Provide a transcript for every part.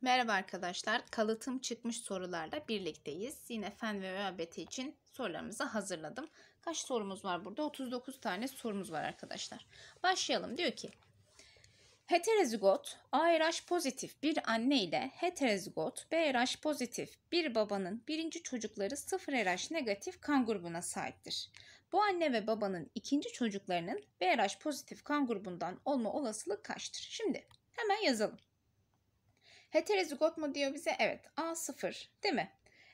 Merhaba arkadaşlar. Kalıtım çıkmış sorularla birlikteyiz. Yine fen ve ÖABT için sorularımızı hazırladım. Kaç sorumuz var burada? 39 tane sorumuz var arkadaşlar. Başlayalım. Diyor ki Heterozigot ARH pozitif bir anne ile heterozigot BRH pozitif bir babanın birinci çocukları 0 RH negatif kan grubuna sahiptir. Bu anne ve babanın ikinci çocuklarının BRH pozitif kan grubundan olma olasılığı kaçtır? Şimdi hemen yazalım. Heterozigot mu diyor bize? Evet. A0 değil mi?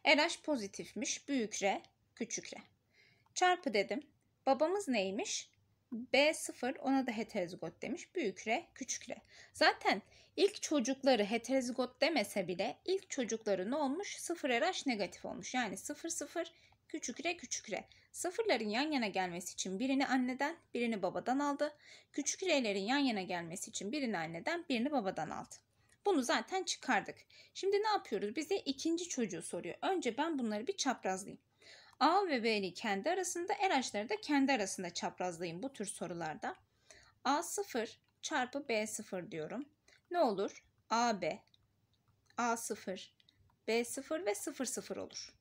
RH pozitifmiş. Büyük R, küçük R. Çarpı dedim. Babamız neymiş? B0 ona da heterozigot demiş. Büyük R, küçük R. Zaten ilk çocukları heterozigot demese bile ilk çocukları ne olmuş? 0 RH negatif olmuş. Yani 0 0 küçük R küçük R. Sıfırların yan yana gelmesi için birini anneden, birini babadan aldı. Küçük R'lerin yan yana gelmesi için birini anneden, birini babadan aldı. Bunu zaten çıkardık. Şimdi ne yapıyoruz? Bize ikinci çocuğu soruyor. Önce ben bunları bir çaprazlayayım. A ve B'li kendi arasında, RH da kendi arasında çaprazlayayım bu tür sorularda. A0 çarpı B0 diyorum. Ne olur? AB, A0, B0 ve 00 olur.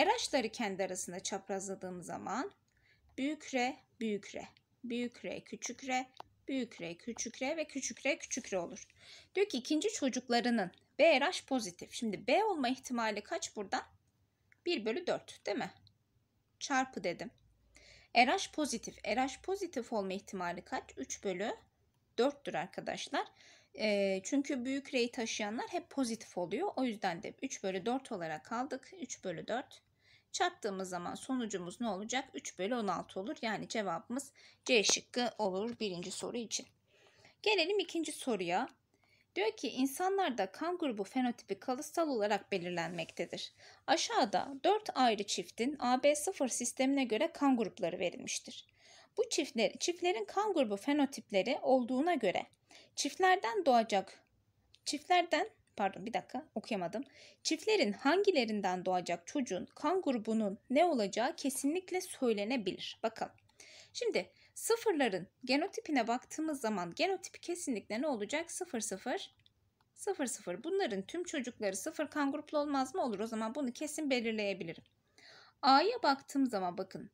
RH kendi arasında çaprazladığım zaman büyük R, büyük R, büyük R, küçük R, büyük R, küçük R ve küçük R, küçük R olur. Diyor ki ikinci çocuklarının BRH pozitif. Şimdi B olma ihtimali kaç buradan? 1 bölü 4 değil mi? Çarpı dedim. E RH pozitif. E RH pozitif olma ihtimali kaç? 3 bölü 4'tür arkadaşlar. E, çünkü büyük R'yi taşıyanlar hep pozitif oluyor. O yüzden de 3 bölü 4 olarak aldık. 3 bölü 4 Çarptığımız zaman sonucumuz ne olacak? 3 bölü 16 olur. Yani cevabımız C şıkkı olur birinci soru için. Gelelim ikinci soruya. Diyor ki insanlarda kan grubu fenotipi kalıtsal olarak belirlenmektedir. Aşağıda 4 ayrı çiftin AB0 sistemine göre kan grupları verilmiştir. Bu çiftler, çiftlerin kan grubu fenotipleri olduğuna göre çiftlerden doğacak çiftlerden pardon bir dakika okuyamadım. Çiftlerin hangilerinden doğacak çocuğun kan grubunun ne olacağı kesinlikle söylenebilir. Bakın. Şimdi sıfırların genotipine baktığımız zaman genotipi kesinlikle ne olacak? 00 00 0. Bunların tüm çocukları sıfır kan gruplu olmaz mı? Olur o zaman bunu kesin belirleyebilirim. A'ya baktığım zaman bakın.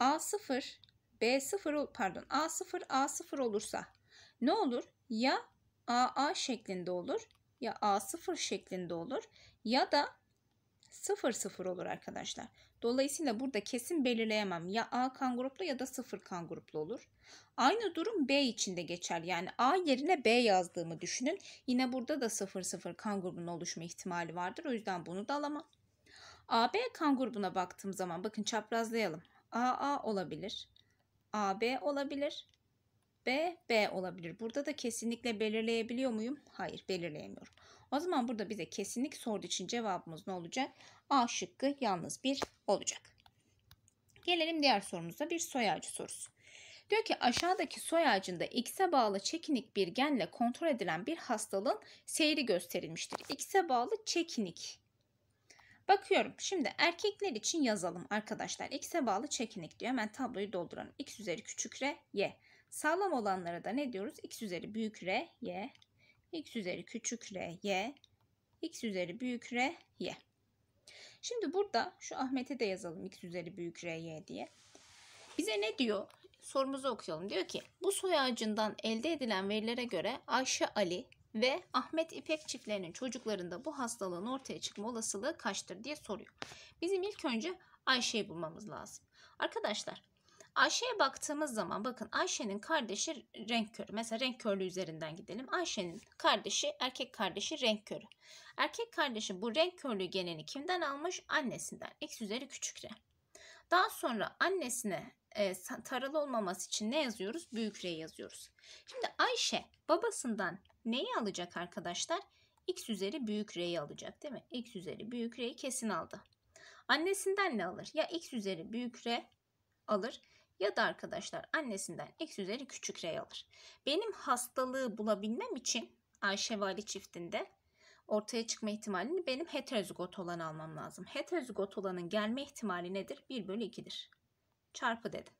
A0 B0 pardon A0 A0 olursa ne olur? Ya AA şeklinde olur ya A0 şeklinde olur ya da 0 0 olur arkadaşlar. Dolayısıyla burada kesin belirleyemem. Ya A kan gruplu ya da 0 kan gruplu olur. Aynı durum B için de geçer. Yani A yerine B yazdığımı düşünün. Yine burada da 0 0 kan grubunun oluşma ihtimali vardır. O yüzden bunu da alamam. AB kan grubuna baktığım zaman bakın çaprazlayalım. AA olabilir. AB olabilir. B, B olabilir. Burada da kesinlikle belirleyebiliyor muyum? Hayır belirleyemiyorum. O zaman burada bize kesinlik sorduğu için cevabımız ne olacak? A şıkkı yalnız bir olacak. Gelelim diğer sorumuza bir soy ağacı sorusu. Diyor ki aşağıdaki soy ağacında X'e bağlı çekinik bir genle kontrol edilen bir hastalığın seyri gösterilmiştir. X'e bağlı çekinik. Bakıyorum şimdi erkekler için yazalım arkadaşlar. X'e bağlı çekinik diyor. Hemen tabloyu dolduralım. X üzeri küçük R, Y. Sağlam olanlara da ne diyoruz? X üzeri büyük R, Y. X üzeri küçük R, Y. X üzeri büyük R, Y. Şimdi burada şu Ahmet'e de yazalım X üzeri büyük R, Y diye. Bize ne diyor? Sorumuzu okuyalım. Diyor ki bu soy ağacından elde edilen verilere göre Ayşe Ali ve Ahmet İpek çiftlerinin çocuklarında bu hastalığın ortaya çıkma olasılığı kaçtır diye soruyor. Bizim ilk önce Ayşe'yi bulmamız lazım. Arkadaşlar Ayşe'ye baktığımız zaman bakın Ayşe'nin kardeşi renk körü. Mesela renk körlüğü üzerinden gidelim. Ayşe'nin kardeşi erkek kardeşi renk körü. Erkek kardeşi bu renk körlüğü geneni kimden almış? Annesinden. X üzeri küçük R. Daha sonra annesine e, taralı olmaması için ne yazıyoruz? Büyük R yazıyoruz. Şimdi Ayşe babasından neyi alacak arkadaşlar? X üzeri büyük R'yi alacak değil mi? X üzeri büyük R'yi kesin aldı. Annesinden ne alır? Ya X üzeri büyük R alır ya da arkadaşlar annesinden x üzeri küçük r alır. Benim hastalığı bulabilmem için Ayşe Vali çiftinde ortaya çıkma ihtimalini benim heterozigot olan almam lazım. Heterozigot olanın gelme ihtimali nedir? 1 bölü 2'dir. Çarpı dedim.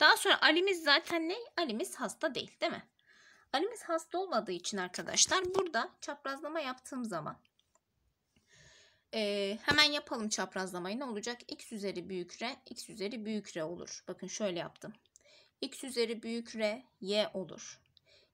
Daha sonra Ali'miz zaten ne? Ali'miz hasta değil değil mi? Ali'miz hasta olmadığı için arkadaşlar burada çaprazlama yaptığım zaman ee, hemen yapalım çaprazlamayı. Ne olacak? X üzeri büyük R, X üzeri büyük R olur. Bakın şöyle yaptım. X üzeri büyük R, Y olur.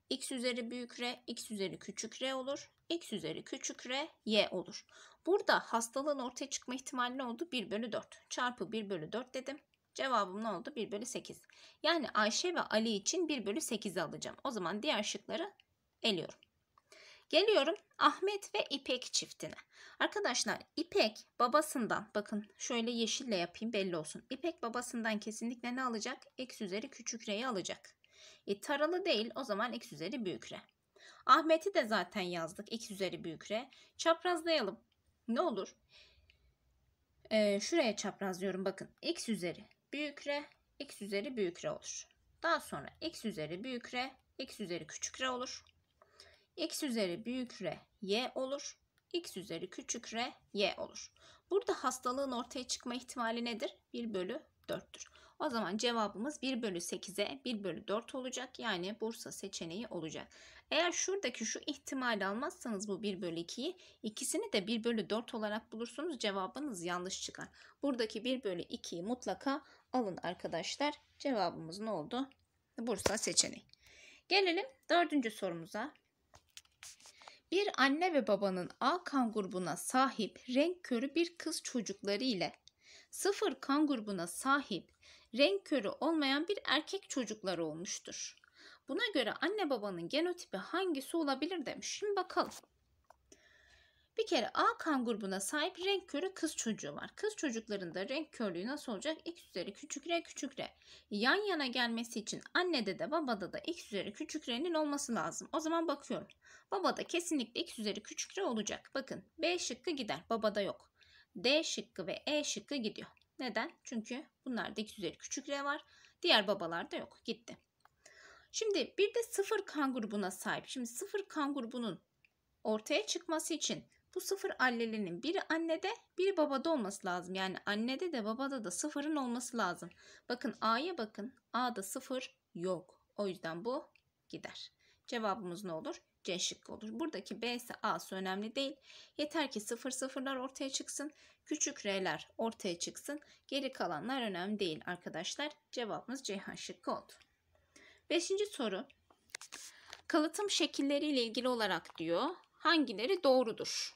X üzeri büyük R, X üzeri küçük R olur. X üzeri küçük R, Y olur. Burada hastalığın ortaya çıkma ihtimali ne oldu? 1 bölü 4. Çarpı 1 bölü 4 dedim. Cevabım ne oldu? 1 bölü 8. Yani Ayşe ve Ali için 1 bölü 8 alacağım. O zaman diğer şıkları eliyorum. Geliyorum Ahmet ve İpek çiftine. Arkadaşlar İpek babasından bakın şöyle yeşille yapayım belli olsun. İpek babasından kesinlikle ne alacak? X üzeri küçük re'yi alacak. E, taralı değil o zaman x üzeri büyük re. Ahmet'i de zaten yazdık x üzeri büyük re. Çaprazlayalım. Ne olur? E, şuraya çaprazlıyorum bakın. x üzeri büyük re x üzeri büyük re olur. Daha sonra x üzeri büyük re x üzeri küçük re olur x üzeri büyük r y olur. x üzeri küçük r y olur. Burada hastalığın ortaya çıkma ihtimali nedir? 1 bölü 4'tür. O zaman cevabımız 1 bölü 8'e 1 bölü 4 olacak. Yani Bursa seçeneği olacak. Eğer şuradaki şu ihtimali almazsanız bu 1 bölü 2'yi ikisini de 1 bölü 4 olarak bulursunuz. Cevabınız yanlış çıkar. Buradaki 1 bölü 2'yi mutlaka alın arkadaşlar. Cevabımız ne oldu? Bursa seçeneği. Gelelim dördüncü sorumuza. Bir anne ve babanın A kan grubuna sahip renk körü bir kız çocukları ile sıfır kan grubuna sahip renk körü olmayan bir erkek çocukları olmuştur. Buna göre anne babanın genotipi hangisi olabilir demiş. Şimdi bakalım. Bir kere A kan grubuna sahip renk körü kız çocuğu var. Kız çocuklarında renk körlüğü nasıl olacak? X üzeri küçük R küçük R. Yan yana gelmesi için annede de babada da X üzeri küçük R'nin olması lazım. O zaman bakıyorum. Babada kesinlikle X üzeri küçük R olacak. Bakın B şıkkı gider. Babada yok. D şıkkı ve E şıkkı gidiyor. Neden? Çünkü bunlarda X üzeri küçük R var. Diğer babalarda yok. Gitti. Şimdi bir de sıfır kan grubuna sahip. Şimdi sıfır kan grubunun ortaya çıkması için bu sıfır allelinin biri annede biri babada olması lazım. Yani annede de babada da sıfırın olması lazım. Bakın A'ya bakın. A'da sıfır yok. O yüzden bu gider. Cevabımız ne olur? C şıkkı olur. Buradaki B ise A'sı önemli değil. Yeter ki sıfır sıfırlar ortaya çıksın. Küçük R'ler ortaya çıksın. Geri kalanlar önemli değil arkadaşlar. Cevabımız Ceyhan şıkkı oldu. Beşinci soru. Kalıtım şekilleriyle ilgili olarak diyor. Hangileri doğrudur?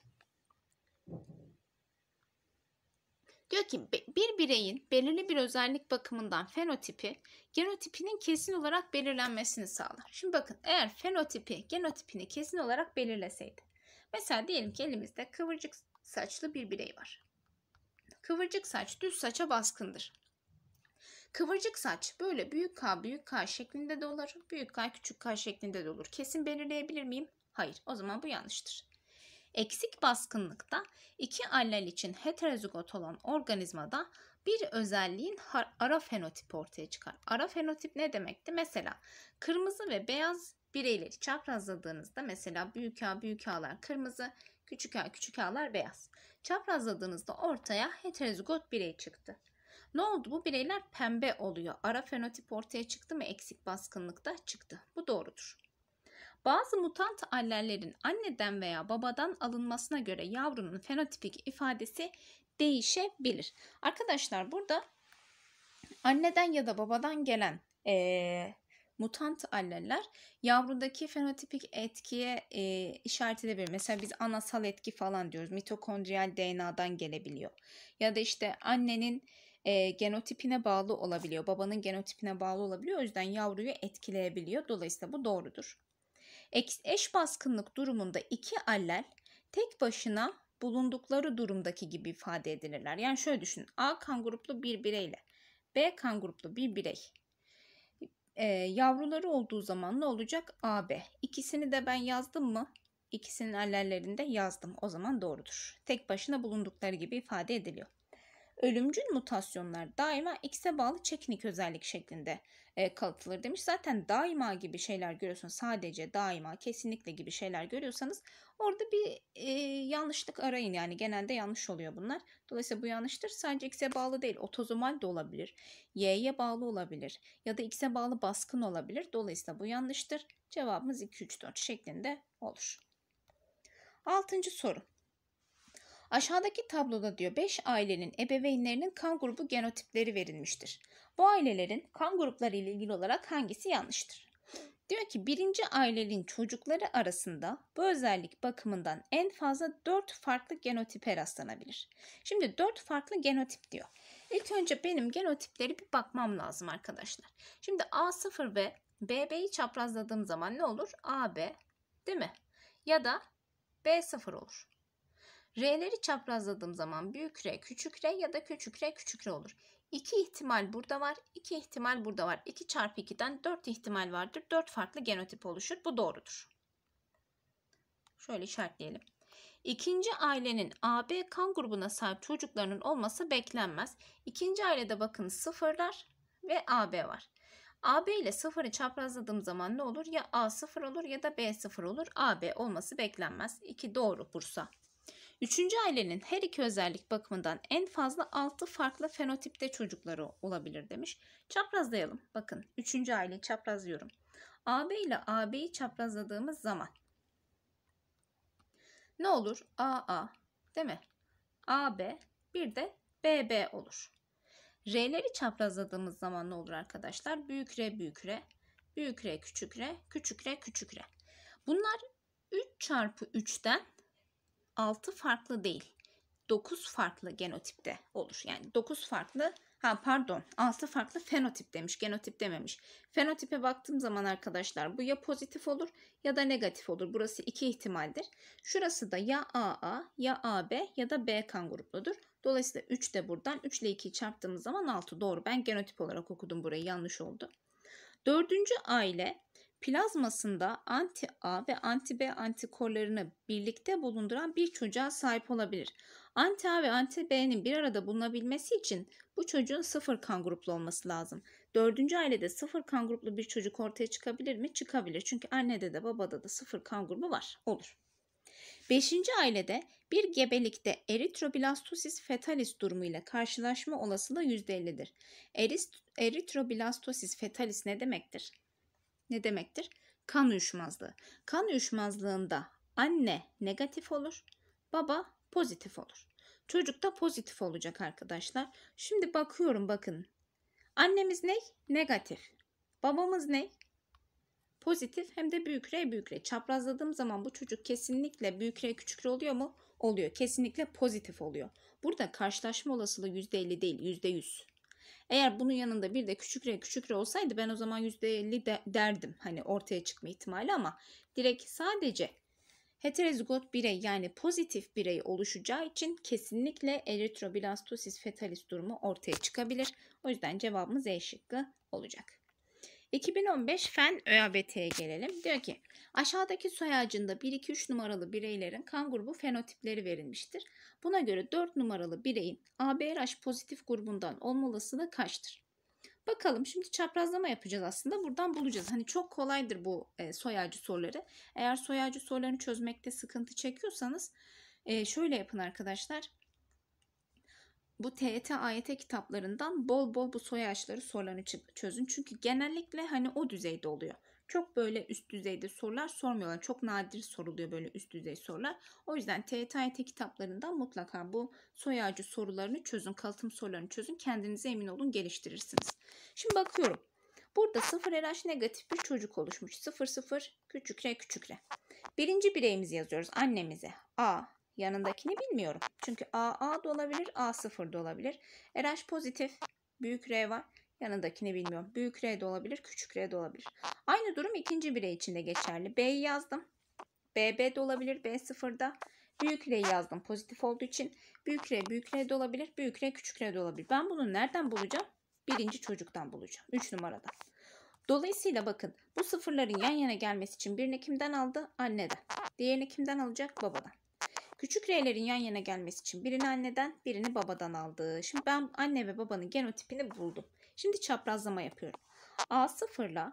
Diyor ki bir bireyin belirli bir özellik bakımından fenotipi genotipinin kesin olarak belirlenmesini sağlar. Şimdi bakın eğer fenotipi genotipini kesin olarak belirleseydi. Mesela diyelim ki elimizde kıvırcık saçlı bir birey var. Kıvırcık saç düz saça baskındır. Kıvırcık saç böyle büyük K büyük K şeklinde de olur. Büyük K küçük K şeklinde de olur. Kesin belirleyebilir miyim? Hayır. O zaman bu yanlıştır. Eksik baskınlıkta iki allel için heterozigot olan organizmada bir özelliğin ara fenotip ortaya çıkar. Ara fenotip ne demekti? Mesela kırmızı ve beyaz bireyleri çaprazladığınızda mesela büyük A büyük A'lar kırmızı, küçük A küçük A'lar beyaz. Çaprazladığınızda ortaya heterozigot birey çıktı. Ne oldu? Bu bireyler pembe oluyor. Ara fenotip ortaya çıktı mı eksik baskınlıkta? Çıktı. Bu doğrudur. Bazı mutant allellerin anneden veya babadan alınmasına göre yavrunun fenotipik ifadesi değişebilir. Arkadaşlar burada anneden ya da babadan gelen ee, mutant alleller yavrudaki fenotipik etkiye e, işaret edebilir. Mesela biz anasal etki falan diyoruz. Mitokondriyal DNA'dan gelebiliyor. Ya da işte annenin e, genotipine bağlı olabiliyor. Babanın genotipine bağlı olabiliyor. O yüzden yavruyu etkileyebiliyor. Dolayısıyla bu doğrudur eş baskınlık durumunda iki allel tek başına bulundukları durumdaki gibi ifade edilirler. Yani şöyle düşünün. A kan gruplu bir bireyle B kan gruplu bir birey e, yavruları olduğu zaman ne olacak? AB. İkisini de ben yazdım mı? İkisinin alellerinde yazdım. O zaman doğrudur. Tek başına bulundukları gibi ifade ediliyor ölümcül mutasyonlar daima X'e bağlı çekinik özellik şeklinde e, kalıtılır demiş. Zaten daima gibi şeyler görüyorsunuz. sadece daima kesinlikle gibi şeyler görüyorsanız orada bir e, yanlışlık arayın yani genelde yanlış oluyor bunlar. Dolayısıyla bu yanlıştır. Sadece X'e bağlı değil otozomal de olabilir. Y'ye bağlı olabilir ya da X'e bağlı baskın olabilir. Dolayısıyla bu yanlıştır. Cevabımız 2, 3, 4 şeklinde olur. Altıncı soru. Aşağıdaki tabloda diyor 5 ailenin ebeveynlerinin kan grubu genotipleri verilmiştir. Bu ailelerin kan grupları ile ilgili olarak hangisi yanlıştır? Diyor ki birinci ailenin çocukları arasında bu özellik bakımından en fazla 4 farklı genotipe rastlanabilir. Şimdi 4 farklı genotip diyor. İlk önce benim genotipleri bir bakmam lazım arkadaşlar. Şimdi A0 ve BB'yi çaprazladığım zaman ne olur? AB değil mi? Ya da B0 olur. R'leri çaprazladığım zaman büyük R küçük R ya da küçük R küçük R olur. 2 ihtimal burada var, 2 ihtimal burada var. 2 çarpı 2'den 4 ihtimal vardır. 4 farklı genotip oluşur. Bu doğrudur. Şöyle işaretleyelim. İkinci ailenin AB kan grubuna sahip çocuklarının olması beklenmez. İkinci ailede bakın sıfırlar ve AB var. AB ile sıfırı çaprazladığım zaman ne olur? Ya A sıfır olur ya da B sıfır olur. AB olması beklenmez. 2 doğru Bursa. Üçüncü ailenin her iki özellik bakımından en fazla 6 farklı fenotipte çocukları olabilir demiş. Çaprazlayalım. Bakın üçüncü aileyi çaprazlıyorum. AB ile AB'yi çaprazladığımız zaman ne olur? AA değil mi? AB bir de BB olur. R'leri çaprazladığımız zaman ne olur arkadaşlar? Büyük R büyük R, büyük R küçük R, küçük R küçük R. Bunlar 3 çarpı 3'ten 6 farklı değil. 9 farklı genotipte olur. Yani 9 farklı ha pardon 6 farklı fenotip demiş genotip dememiş. Fenotipe baktığım zaman arkadaşlar bu ya pozitif olur ya da negatif olur. Burası iki ihtimaldir. Şurası da ya AA ya AB ya da B kan grupludur. Dolayısıyla 3 de buradan 3 ile 2'yi çarptığımız zaman 6 doğru. Ben genotip olarak okudum burayı yanlış oldu. Dördüncü aile plazmasında anti A ve anti B antikorlarını birlikte bulunduran bir çocuğa sahip olabilir. Anti A ve anti B'nin bir arada bulunabilmesi için bu çocuğun sıfır kan gruplu olması lazım. Dördüncü ailede sıfır kan gruplu bir çocuk ortaya çıkabilir mi? Çıkabilir. Çünkü annede de babada da sıfır kan grubu var. Olur. Beşinci ailede bir gebelikte eritroblastosis fetalis durumu ile karşılaşma olasılığı %50'dir. Erist, eritroblastosis fetalis ne demektir? ne demektir? Kan uyuşmazlığı. Kan uyuşmazlığında anne negatif olur, baba pozitif olur. Çocuk da pozitif olacak arkadaşlar. Şimdi bakıyorum bakın. Annemiz ne? Negatif. Babamız ne? Pozitif hem de büyük R büyük R. Çaprazladığım zaman bu çocuk kesinlikle büyük R küçük R oluyor mu? Oluyor. Kesinlikle pozitif oluyor. Burada karşılaşma olasılığı %50 değil %100. Eğer bunun yanında bir de küçük R küçük re olsaydı ben o zaman %50 de derdim hani ortaya çıkma ihtimali ama direkt sadece heterozigot birey yani pozitif birey oluşacağı için kesinlikle eritroblastosis fetalis durumu ortaya çıkabilir. O yüzden cevabımız E şıkkı olacak. 2015 Fen ÖABT'ye gelelim. Diyor ki aşağıdaki soy ağacında 1, 2, 3 numaralı bireylerin kan grubu fenotipleri verilmiştir. Buna göre 4 numaralı bireyin ABRH pozitif grubundan olma kaçtır? Bakalım şimdi çaprazlama yapacağız aslında. Buradan bulacağız. Hani çok kolaydır bu e, soy ağacı soruları. Eğer soy ağacı sorularını çözmekte sıkıntı çekiyorsanız e, şöyle yapın arkadaşlar bu TET, AYT kitaplarından bol bol bu soyaçları sorularını çözün. Çünkü genellikle hani o düzeyde oluyor. Çok böyle üst düzeyde sorular sormuyorlar. Çok nadir soruluyor böyle üst düzey sorular. O yüzden TET, AYT kitaplarından mutlaka bu soyacı sorularını çözün. Kalıtım sorularını çözün. Kendinize emin olun geliştirirsiniz. Şimdi bakıyorum. Burada 0 RH negatif bir çocuk oluşmuş. 0 0 küçükre küçükre. Birinci bireyimizi yazıyoruz. Annemize A yanındakini bilmiyorum. Çünkü AA da olabilir, A0 da olabilir. RH pozitif, büyük R var. Yanındakini bilmiyorum. Büyük R de olabilir, küçük R de olabilir. Aynı durum ikinci birey için de geçerli. B'yi yazdım. BB de olabilir, B0'da. Büyük R yazdım pozitif olduğu için. Büyük R, büyük R de olabilir, büyük R, küçük R de olabilir. Ben bunu nereden bulacağım? Birinci çocuktan bulacağım. 3 numaradan. Dolayısıyla bakın bu sıfırların yan yana gelmesi için birini kimden aldı? Anneden. Diğerini kimden alacak? Babadan. Küçük R'lerin yan yana gelmesi için birini anneden birini babadan aldı. Şimdi ben anne ve babanın genotipini buldum. Şimdi çaprazlama yapıyorum. A0 ile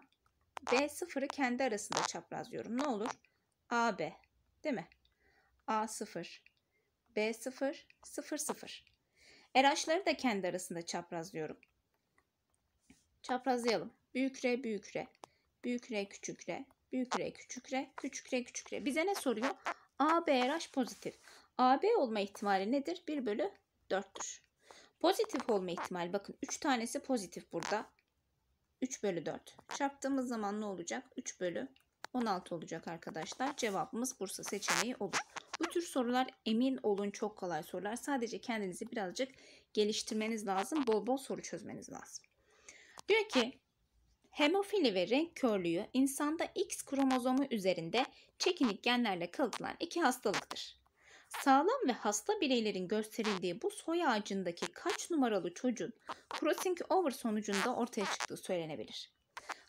B0'ı kendi arasında çaprazlıyorum. Ne olur? AB değil mi? A0, B0, 0, 0. Eraçları da kendi arasında çaprazlıyorum. Çaprazlayalım. Büyük R, büyük R. Büyük R, küçük R. Büyük R, küçük R. Küçük R, küçük R. Bize ne soruyor? ABRH pozitif. AB olma ihtimali nedir? 1 bölü 4'tür. Pozitif olma ihtimali bakın 3 tanesi pozitif burada. 3 bölü 4. Çarptığımız zaman ne olacak? 3 bölü 16 olacak arkadaşlar. Cevabımız Bursa seçeneği olur. Bu tür sorular emin olun çok kolay sorular. Sadece kendinizi birazcık geliştirmeniz lazım. Bol bol soru çözmeniz lazım. Diyor ki Hemofili ve renk körlüğü insanda X kromozomu üzerinde çekinik genlerle kalıtılan iki hastalıktır. Sağlam ve hasta bireylerin gösterildiği bu soy ağacındaki kaç numaralı çocuğun crossing over sonucunda ortaya çıktığı söylenebilir.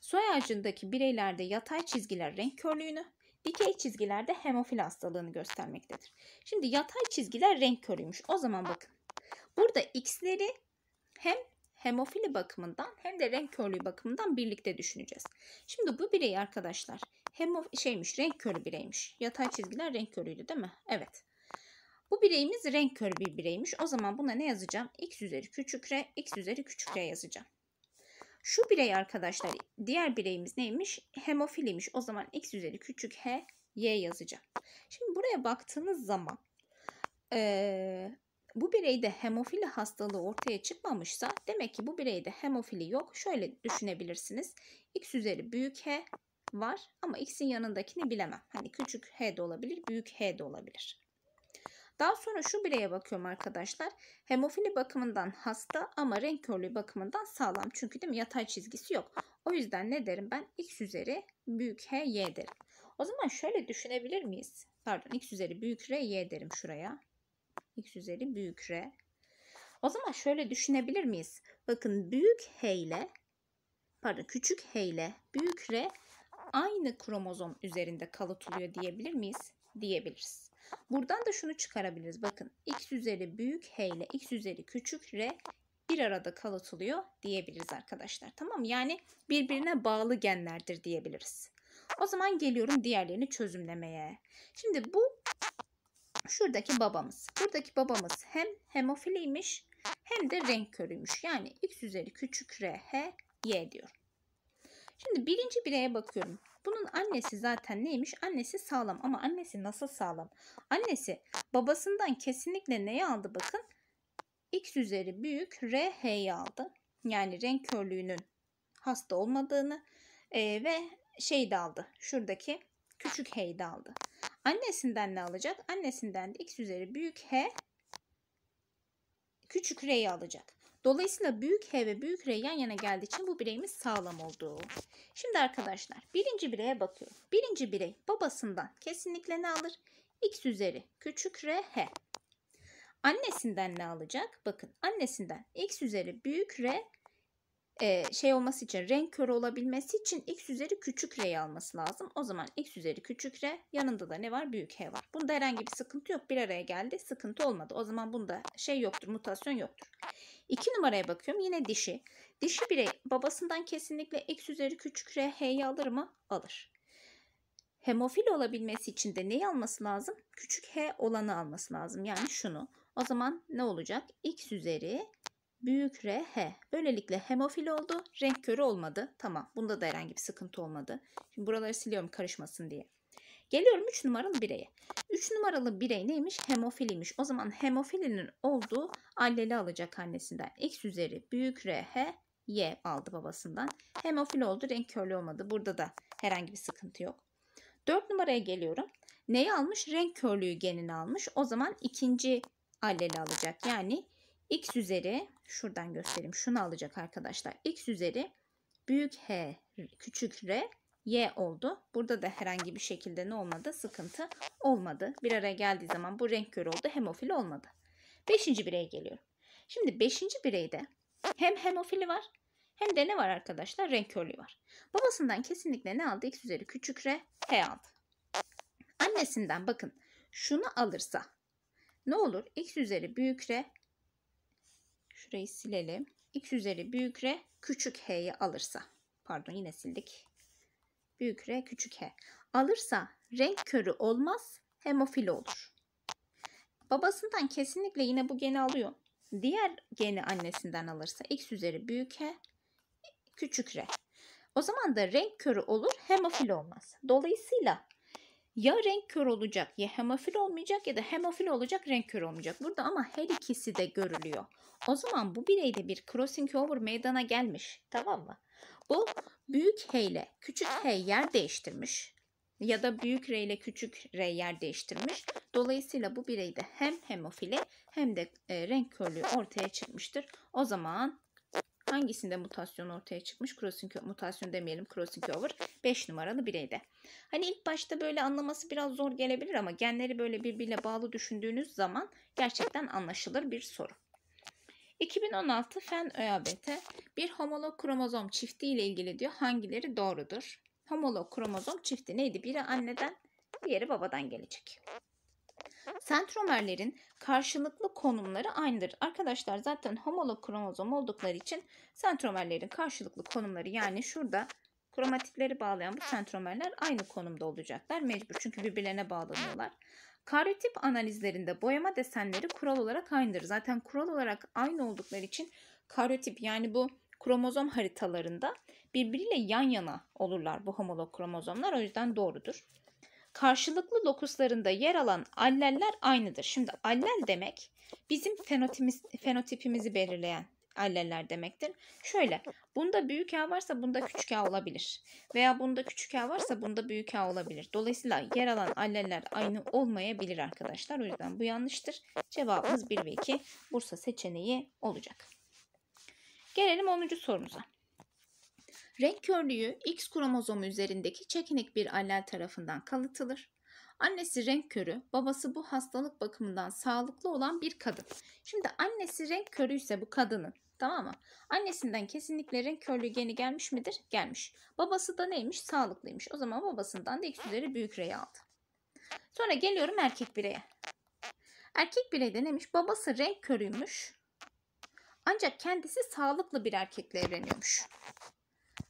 Soy ağacındaki bireylerde yatay çizgiler renk körlüğünü, dikey çizgilerde hemofili hastalığını göstermektedir. Şimdi yatay çizgiler renk körüymüş. O zaman bakın. Burada X'leri hem hemofili bakımından hem de renk körlüğü bakımından birlikte düşüneceğiz. Şimdi bu birey arkadaşlar hemo şeymiş renk körü bireymiş. Yatay çizgiler renk körüydü değil mi? Evet. Bu bireyimiz renk körü bir bireymiş. O zaman buna ne yazacağım? X üzeri küçük R, X üzeri küçük R yazacağım. Şu birey arkadaşlar diğer bireyimiz neymiş? Hemofiliymiş. O zaman X üzeri küçük H, Y yazacağım. Şimdi buraya baktığınız zaman ee, bu bireyde hemofili hastalığı ortaya çıkmamışsa Demek ki bu bireyde hemofili yok. Şöyle düşünebilirsiniz. X üzeri büyük H var ama X'in yanındakini bilemem. Hani küçük H de olabilir, büyük H de olabilir. Daha sonra şu bireye bakıyorum arkadaşlar. Hemofili bakımından hasta ama renk körlüğü bakımından sağlam. Çünkü değil mi yatay çizgisi yok. O yüzden ne derim ben? X üzeri büyük H, Y derim. O zaman şöyle düşünebilir miyiz? Pardon x üzeri büyük R, Y derim şuraya. X üzeri büyük R. O zaman şöyle düşünebilir miyiz? Bakın büyük H ile pardon küçük H ile büyük R aynı kromozom üzerinde kalıtılıyor diyebilir miyiz? Diyebiliriz. Buradan da şunu çıkarabiliriz. Bakın x üzeri büyük H ile x üzeri küçük R bir arada kalıtılıyor diyebiliriz arkadaşlar. Tamam mı? Yani birbirine bağlı genlerdir diyebiliriz. O zaman geliyorum diğerlerini çözümlemeye. Şimdi bu şuradaki babamız. Buradaki babamız hem hemofiliymiş hem de renk körüymüş. Yani x üzeri küçük r, h, y diyor. Şimdi birinci bireye bakıyorum. Bunun annesi zaten neymiş? Annesi sağlam ama annesi nasıl sağlam? Annesi babasından kesinlikle neyi aldı bakın? X üzeri büyük R, H'yi aldı. Yani renk körlüğünün hasta olmadığını e, ve şey de aldı. Şuradaki küçük H'yi de aldı. Annesinden ne alacak? Annesinden de x üzeri büyük h küçük r'yi alacak. Dolayısıyla büyük h ve büyük r yan yana geldiği için bu bireyimiz sağlam oldu. Şimdi arkadaşlar birinci bireye bakıyorum. Birinci birey babasından kesinlikle ne alır? x üzeri küçük r h. Annesinden ne alacak? Bakın annesinden x üzeri büyük r e, şey olması için renk körü olabilmesi için x üzeri küçük r'yi alması lazım. O zaman x üzeri küçük r yanında da ne var? Büyük h var. Bunda herhangi bir sıkıntı yok. Bir araya geldi. Sıkıntı olmadı. O zaman bunda şey yoktur. Mutasyon yoktur. 2 numaraya bakıyorum. Yine dişi. Dişi birey babasından kesinlikle x üzeri küçük r h'yi alır mı? Alır. Hemofil olabilmesi için de neyi alması lazım? Küçük h olanı alması lazım. Yani şunu. O zaman ne olacak? x üzeri büyük R H. Böylelikle hemofil oldu. Renk körü olmadı. Tamam. Bunda da herhangi bir sıkıntı olmadı. Şimdi buraları siliyorum karışmasın diye. Geliyorum 3 numaralı bireye. 3 numaralı birey neymiş? Hemofiliymiş. O zaman hemofilinin olduğu alleli alacak annesinden. X üzeri büyük R H Y aldı babasından. Hemofil oldu. Renk körlü olmadı. Burada da herhangi bir sıkıntı yok. 4 numaraya geliyorum. Neyi almış? Renk körlüğü genini almış. O zaman ikinci alleli alacak. Yani x üzeri şuradan göstereyim şunu alacak arkadaşlar. x üzeri büyük h küçük r y oldu. Burada da herhangi bir şekilde ne olmadı? Sıkıntı olmadı. Bir araya geldiği zaman bu renk kör oldu. Hemofil olmadı. Beşinci bireye geliyorum. Şimdi beşinci bireyde hem hemofili var hem de ne var arkadaşlar? Renk körlüğü var. Babasından kesinlikle ne aldı? X üzeri küçük R, H aldı. Annesinden bakın şunu alırsa ne olur? X üzeri büyük R, Şurayı silelim. X üzeri büyük R küçük H'yi alırsa. Pardon yine sildik. Büyük R küçük H. Alırsa renk körü olmaz hemofili olur. Babasından kesinlikle yine bu geni alıyor. Diğer geni annesinden alırsa X üzeri büyük H küçük R. O zaman da renk körü olur hemofili olmaz. Dolayısıyla ya renk kör olacak ya hemofil olmayacak ya da hemofil olacak renk kör olmayacak. Burada ama her ikisi de görülüyor. O zaman bu bireyde bir crossing over meydana gelmiş. Tamam mı? Bu büyük H ile küçük H yer değiştirmiş ya da büyük R ile küçük R yer değiştirmiş. Dolayısıyla bu bireyde hem hemofili hem de e, renk körlüğü ortaya çıkmıştır. O zaman Hangisinde mutasyon ortaya çıkmış? Crossing mutasyon demeyelim. Crossing over 5 numaralı bireyde. Hani ilk başta böyle anlaması biraz zor gelebilir ama genleri böyle birbiriyle bağlı düşündüğünüz zaman gerçekten anlaşılır bir soru. 2016 Fen ÖABT bir homolog kromozom çifti ile ilgili diyor hangileri doğrudur? Homolog kromozom çifti neydi? Biri anneden, diğeri babadan gelecek. Sentromerlerin karşılıklı konumları aynıdır. Arkadaşlar zaten homolog kromozom oldukları için sentromerlerin karşılıklı konumları yani şurada kromatikleri bağlayan bu sentromerler aynı konumda olacaklar. Mecbur çünkü birbirlerine bağlanıyorlar. Karyotip analizlerinde boyama desenleri kural olarak aynıdır. Zaten kural olarak aynı oldukları için karyotip yani bu kromozom haritalarında birbiriyle yan yana olurlar bu homolog kromozomlar. O yüzden doğrudur karşılıklı lokuslarında yer alan alleller aynıdır. Şimdi allel demek bizim fenotimiz, fenotipimizi belirleyen alleller demektir. Şöyle bunda büyük A varsa bunda küçük A olabilir. Veya bunda küçük A varsa bunda büyük A olabilir. Dolayısıyla yer alan alleller aynı olmayabilir arkadaşlar. O yüzden bu yanlıştır. Cevabımız 1 ve 2 Bursa seçeneği olacak. Gelelim 10. sorumuza. Renk körlüğü X kromozomu üzerindeki çekinik bir allel tarafından kalıtılır. Annesi renk körü, babası bu hastalık bakımından sağlıklı olan bir kadın. Şimdi annesi renk körü ise bu kadının tamam mı? Annesinden kesinlikle renk körlüğü geni gelmiş midir? Gelmiş. Babası da neymiş? Sağlıklıymış. O zaman babasından da X üzeri büyük rey aldı. Sonra geliyorum erkek bireye. Erkek birey de neymiş? Babası renk körüymüş. Ancak kendisi sağlıklı bir erkekle evleniyormuş.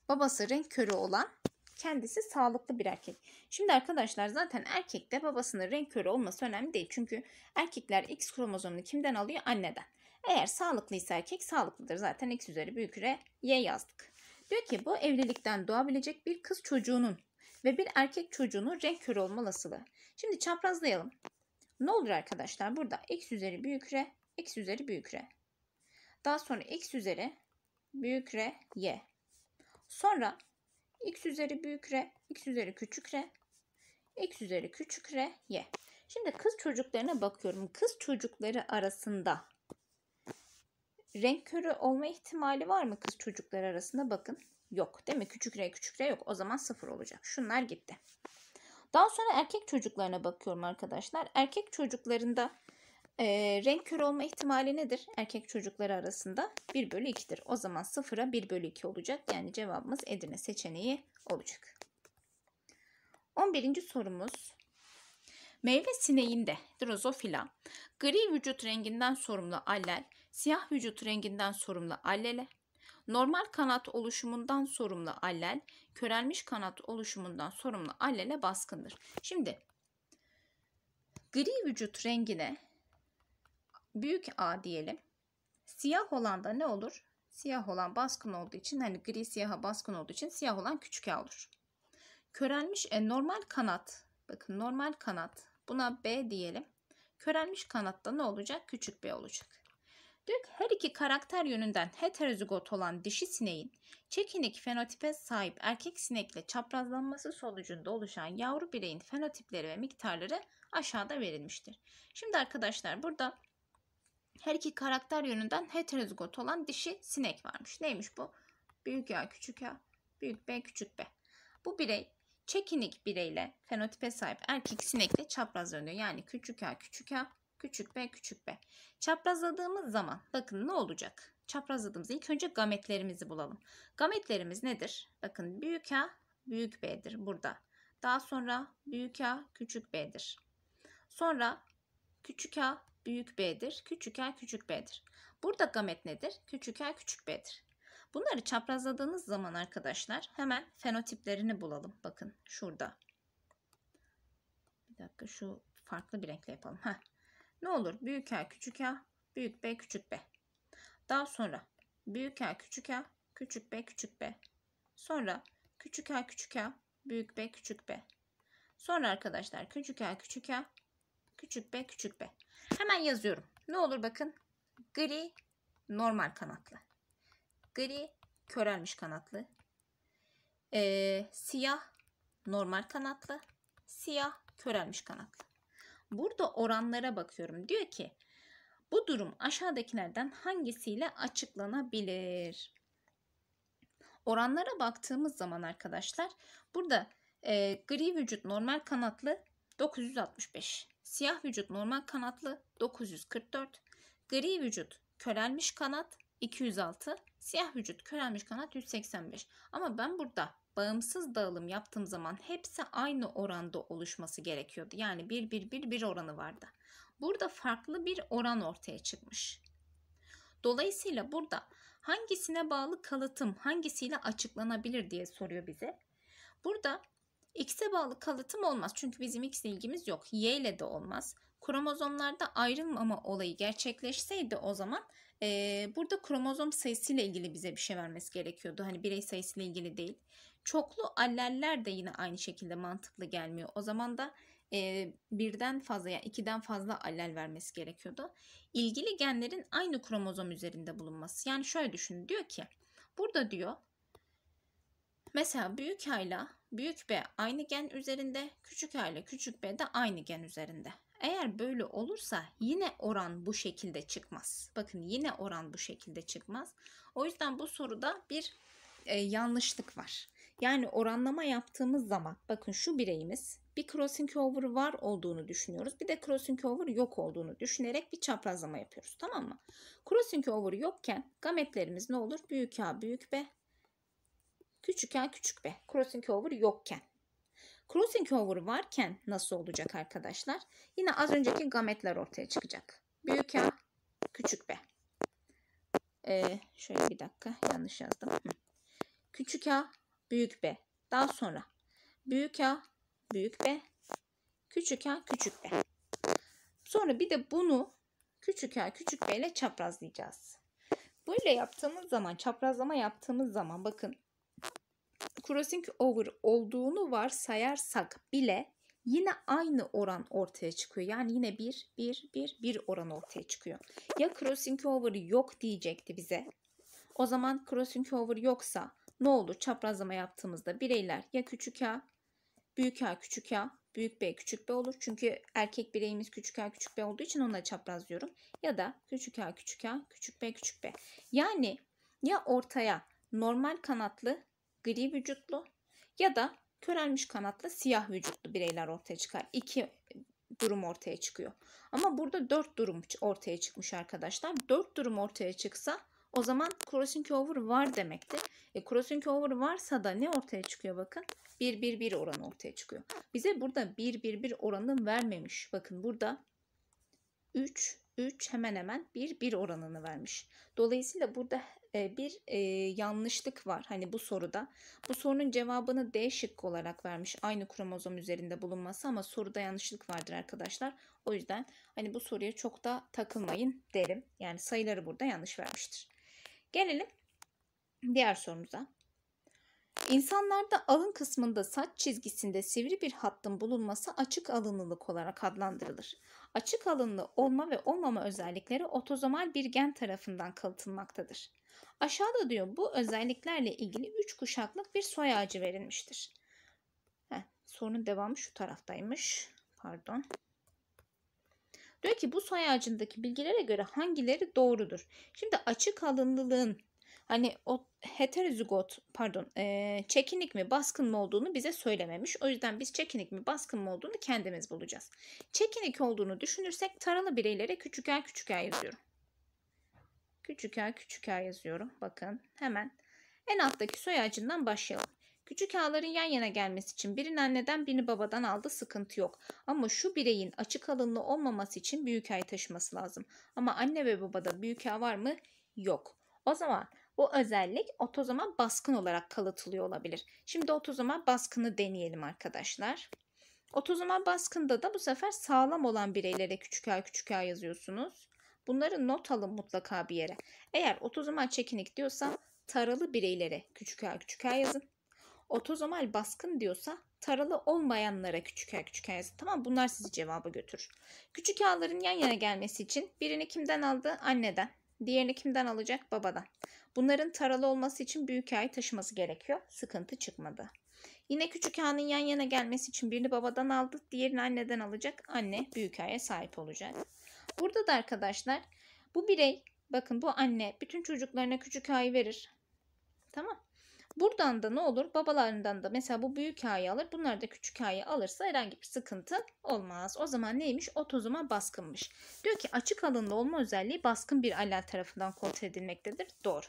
Babası renk körü olan kendisi sağlıklı bir erkek. Şimdi arkadaşlar zaten erkekte babasının renk körü olması önemli değil. Çünkü erkekler X kromozomunu kimden alıyor? Anneden. Eğer sağlıklıysa erkek sağlıklıdır. Zaten X üzeri büyük küre Y yazdık. Diyor ki bu evlilikten doğabilecek bir kız çocuğunun ve bir erkek çocuğunun renk körü olma olasılığı. Şimdi çaprazlayalım. Ne olur arkadaşlar? Burada X üzeri büyük küre, X üzeri büyük küre. Daha sonra X üzeri büyük küre Y. Sonra x üzeri büyük r, x üzeri küçük r, x üzeri küçük r, y. Şimdi kız çocuklarına bakıyorum. Kız çocukları arasında renk körü olma ihtimali var mı kız çocukları arasında? Bakın yok değil mi? Küçük r küçük r yok. O zaman sıfır olacak. Şunlar gitti. Daha sonra erkek çocuklarına bakıyorum arkadaşlar. Erkek çocuklarında e, renk körü olma ihtimali nedir? Erkek çocukları arasında 1 bölü 2'dir. O zaman sıfıra 1 bölü 2 olacak. Yani cevabımız Edirne seçeneği olacak. 11. sorumuz. Meyve sineğinde drozofila, gri vücut renginden sorumlu allel, siyah vücut renginden sorumlu allele, normal kanat oluşumundan sorumlu allel, körelmiş kanat oluşumundan sorumlu allele baskındır. Şimdi gri vücut rengine büyük A diyelim. Siyah olan da ne olur? Siyah olan baskın olduğu için hani gri siyaha baskın olduğu için siyah olan küçük A olur. Körelmiş e, normal kanat. Bakın normal kanat. Buna B diyelim. Körelmiş kanatta ne olacak? Küçük B olacak. Diyor her iki karakter yönünden heterozigot olan dişi sineğin çekinik fenotipe sahip erkek sinekle çaprazlanması sonucunda oluşan yavru bireyin fenotipleri ve miktarları aşağıda verilmiştir. Şimdi arkadaşlar burada her iki karakter yönünden heterozigot olan dişi sinek varmış. Neymiş bu? Büyük ya küçük ya büyük B küçük B. Bu birey çekinik bireyle fenotipe sahip erkek sinekle çapraz çaprazlanıyor. Yani küçük ya küçük ya küçük B küçük B. Çaprazladığımız zaman bakın ne olacak? Çaprazladığımız ilk önce gametlerimizi bulalım. Gametlerimiz nedir? Bakın büyük A büyük B'dir burada. Daha sonra büyük A küçük B'dir. Sonra küçük A büyük B'dir. Küçük L küçük B'dir. Burada gamet nedir? Küçük L küçük B'dir. Bunları çaprazladığınız zaman arkadaşlar hemen fenotiplerini bulalım. Bakın şurada. Bir dakika şu farklı bir renkle yapalım. Heh. Ne olur? Büyük A küçük A, büyük B küçük B. Daha sonra büyük A küçük A, küçük B küçük B. Sonra küçük A küçük A, büyük B küçük B. Sonra arkadaşlar küçük A küçük A, Küçük B küçük B. Hemen yazıyorum. Ne olur bakın. Gri normal kanatlı. Gri körelmiş kanatlı. Ee, siyah normal kanatlı. Siyah körelmiş kanatlı. Burada oranlara bakıyorum. Diyor ki bu durum aşağıdakilerden hangisiyle açıklanabilir? Oranlara baktığımız zaman arkadaşlar burada e, gri vücut normal kanatlı 965. Siyah vücut normal kanatlı 944. Gri vücut körelmiş kanat 206. Siyah vücut körelmiş kanat 185. Ama ben burada bağımsız dağılım yaptığım zaman hepsi aynı oranda oluşması gerekiyordu. Yani 1 1 1 1 oranı vardı. Burada farklı bir oran ortaya çıkmış. Dolayısıyla burada hangisine bağlı kalıtım hangisiyle açıklanabilir diye soruyor bize. Burada X'e bağlı kalıtım olmaz çünkü bizim X ilgimiz yok. Y ile de olmaz. Kromozomlarda ayrılmama olayı gerçekleşseydi o zaman e, burada kromozom sayısıyla ilgili bize bir şey vermesi gerekiyordu. Hani birey sayısıyla ilgili değil. Çoklu alleller de yine aynı şekilde mantıklı gelmiyor. O zaman da e, birden fazla yani ikiden fazla allel vermesi gerekiyordu. İlgili genlerin aynı kromozom üzerinde bulunması. Yani şöyle düşünün diyor ki burada diyor mesela büyük ayla büyük B aynı gen üzerinde, küçük A ile küçük B de aynı gen üzerinde. Eğer böyle olursa yine oran bu şekilde çıkmaz. Bakın yine oran bu şekilde çıkmaz. O yüzden bu soruda bir e, yanlışlık var. Yani oranlama yaptığımız zaman bakın şu bireyimiz bir crossing over var olduğunu düşünüyoruz. Bir de crossing over yok olduğunu düşünerek bir çaprazlama yapıyoruz. Tamam mı? Crossing over yokken gametlerimiz ne olur? Büyük A, büyük B Küçükken küçük be. Crossing over yokken. Crossing over varken nasıl olacak arkadaşlar? Yine az önceki gametler ortaya çıkacak. Büyük A, küçük B. Ee, şöyle bir dakika yanlış yazdım. Küçük A, büyük B. Daha sonra büyük A, büyük B. Küçük A, küçük B. Sonra bir de bunu küçük A, küçük B ile çaprazlayacağız. Böyle yaptığımız zaman, çaprazlama yaptığımız zaman bakın crossing over olduğunu varsayarsak bile yine aynı oran ortaya çıkıyor. Yani yine bir, bir, bir, bir oran ortaya çıkıyor. Ya crossing over yok diyecekti bize. O zaman crossing over yoksa ne olur çaprazlama yaptığımızda bireyler ya küçük a, büyük a, küçük a, büyük b, küçük b olur. Çünkü erkek bireyimiz küçük a, küçük b olduğu için onunla çaprazlıyorum. Ya da küçük a, küçük a, küçük b, küçük b. Yani ya ortaya normal kanatlı gri vücutlu ya da körelmiş kanatlı siyah vücutlu bireyler ortaya çıkar. İki durum ortaya çıkıyor. Ama burada dört durum ortaya çıkmış arkadaşlar. Dört durum ortaya çıksa o zaman crossing over var demekti. E, crossing over varsa da ne ortaya çıkıyor bakın. 1-1-1 oranı ortaya çıkıyor. Bize burada 1-1-1 oranı vermemiş. Bakın burada 3 3 hemen hemen 1 1 oranını vermiş. Dolayısıyla burada e, bir e, yanlışlık var hani bu soruda. Bu sorunun cevabını D şıkkı olarak vermiş. Aynı kromozom üzerinde bulunması ama soruda yanlışlık vardır arkadaşlar. O yüzden hani bu soruya çok da takılmayın derim. Yani sayıları burada yanlış vermiştir. Gelelim diğer sorumuza. İnsanlarda alın kısmında saç çizgisinde sivri bir hattın bulunması açık alınlılık olarak adlandırılır açık alınlı olma ve olmama özellikleri otozomal bir gen tarafından kalıtılmaktadır. Aşağıda diyor bu özelliklerle ilgili 3 kuşaklık bir soy ağacı verilmiştir. Heh, sorunun devamı şu taraftaymış. Pardon. Diyor ki bu soy ağacındaki bilgilere göre hangileri doğrudur? Şimdi açık alınlılığın hani o heterozigot pardon e, çekinik mi baskın mı olduğunu bize söylememiş. O yüzden biz çekinik mi baskın mı olduğunu kendimiz bulacağız. Çekinik olduğunu düşünürsek taralı bireylere küçük a küçük a yazıyorum. Küçük a küçük a yazıyorum. Bakın hemen en alttaki soy ağacından başlayalım. Küçük ağların yan yana gelmesi için birini anneden birini babadan aldı sıkıntı yok. Ama şu bireyin açık alınlı olmaması için büyük ay taşıması lazım. Ama anne ve babada büyük ağ var mı? Yok. O zaman o özellik otozoma baskın olarak kalıtılıyor olabilir. Şimdi otozoma baskını deneyelim arkadaşlar. Otozoma baskında da bu sefer sağlam olan bireylere küçük ay küçük ay yazıyorsunuz. Bunları not alın mutlaka bir yere. Eğer otozomal çekinik diyorsa taralı bireylere küçük ay küçük ay yazın. Otozomal baskın diyorsa taralı olmayanlara küçük ay küçük ay yazın. Tamam bunlar sizi cevaba götür. Küçük a'ların yan yana gelmesi için birini kimden aldı? Anneden. Diğerini kimden alacak? Babadan. Bunların taralı olması için büyük A'yı taşıması gerekiyor. Sıkıntı çıkmadı. Yine küçük A'nın yan yana gelmesi için birini babadan aldı. Diğerini anneden alacak. Anne büyük A'ya sahip olacak. Burada da arkadaşlar bu birey bakın bu anne bütün çocuklarına küçük A'yı verir. Tamam. Buradan da ne olur? Babalarından da mesela bu büyük A'yı alır. Bunlar da küçük A'yı alırsa herhangi bir sıkıntı olmaz. O zaman neymiş? Otozoma baskınmış. Diyor ki açık alınlı olma özelliği baskın bir allel tarafından kontrol edilmektedir. Doğru.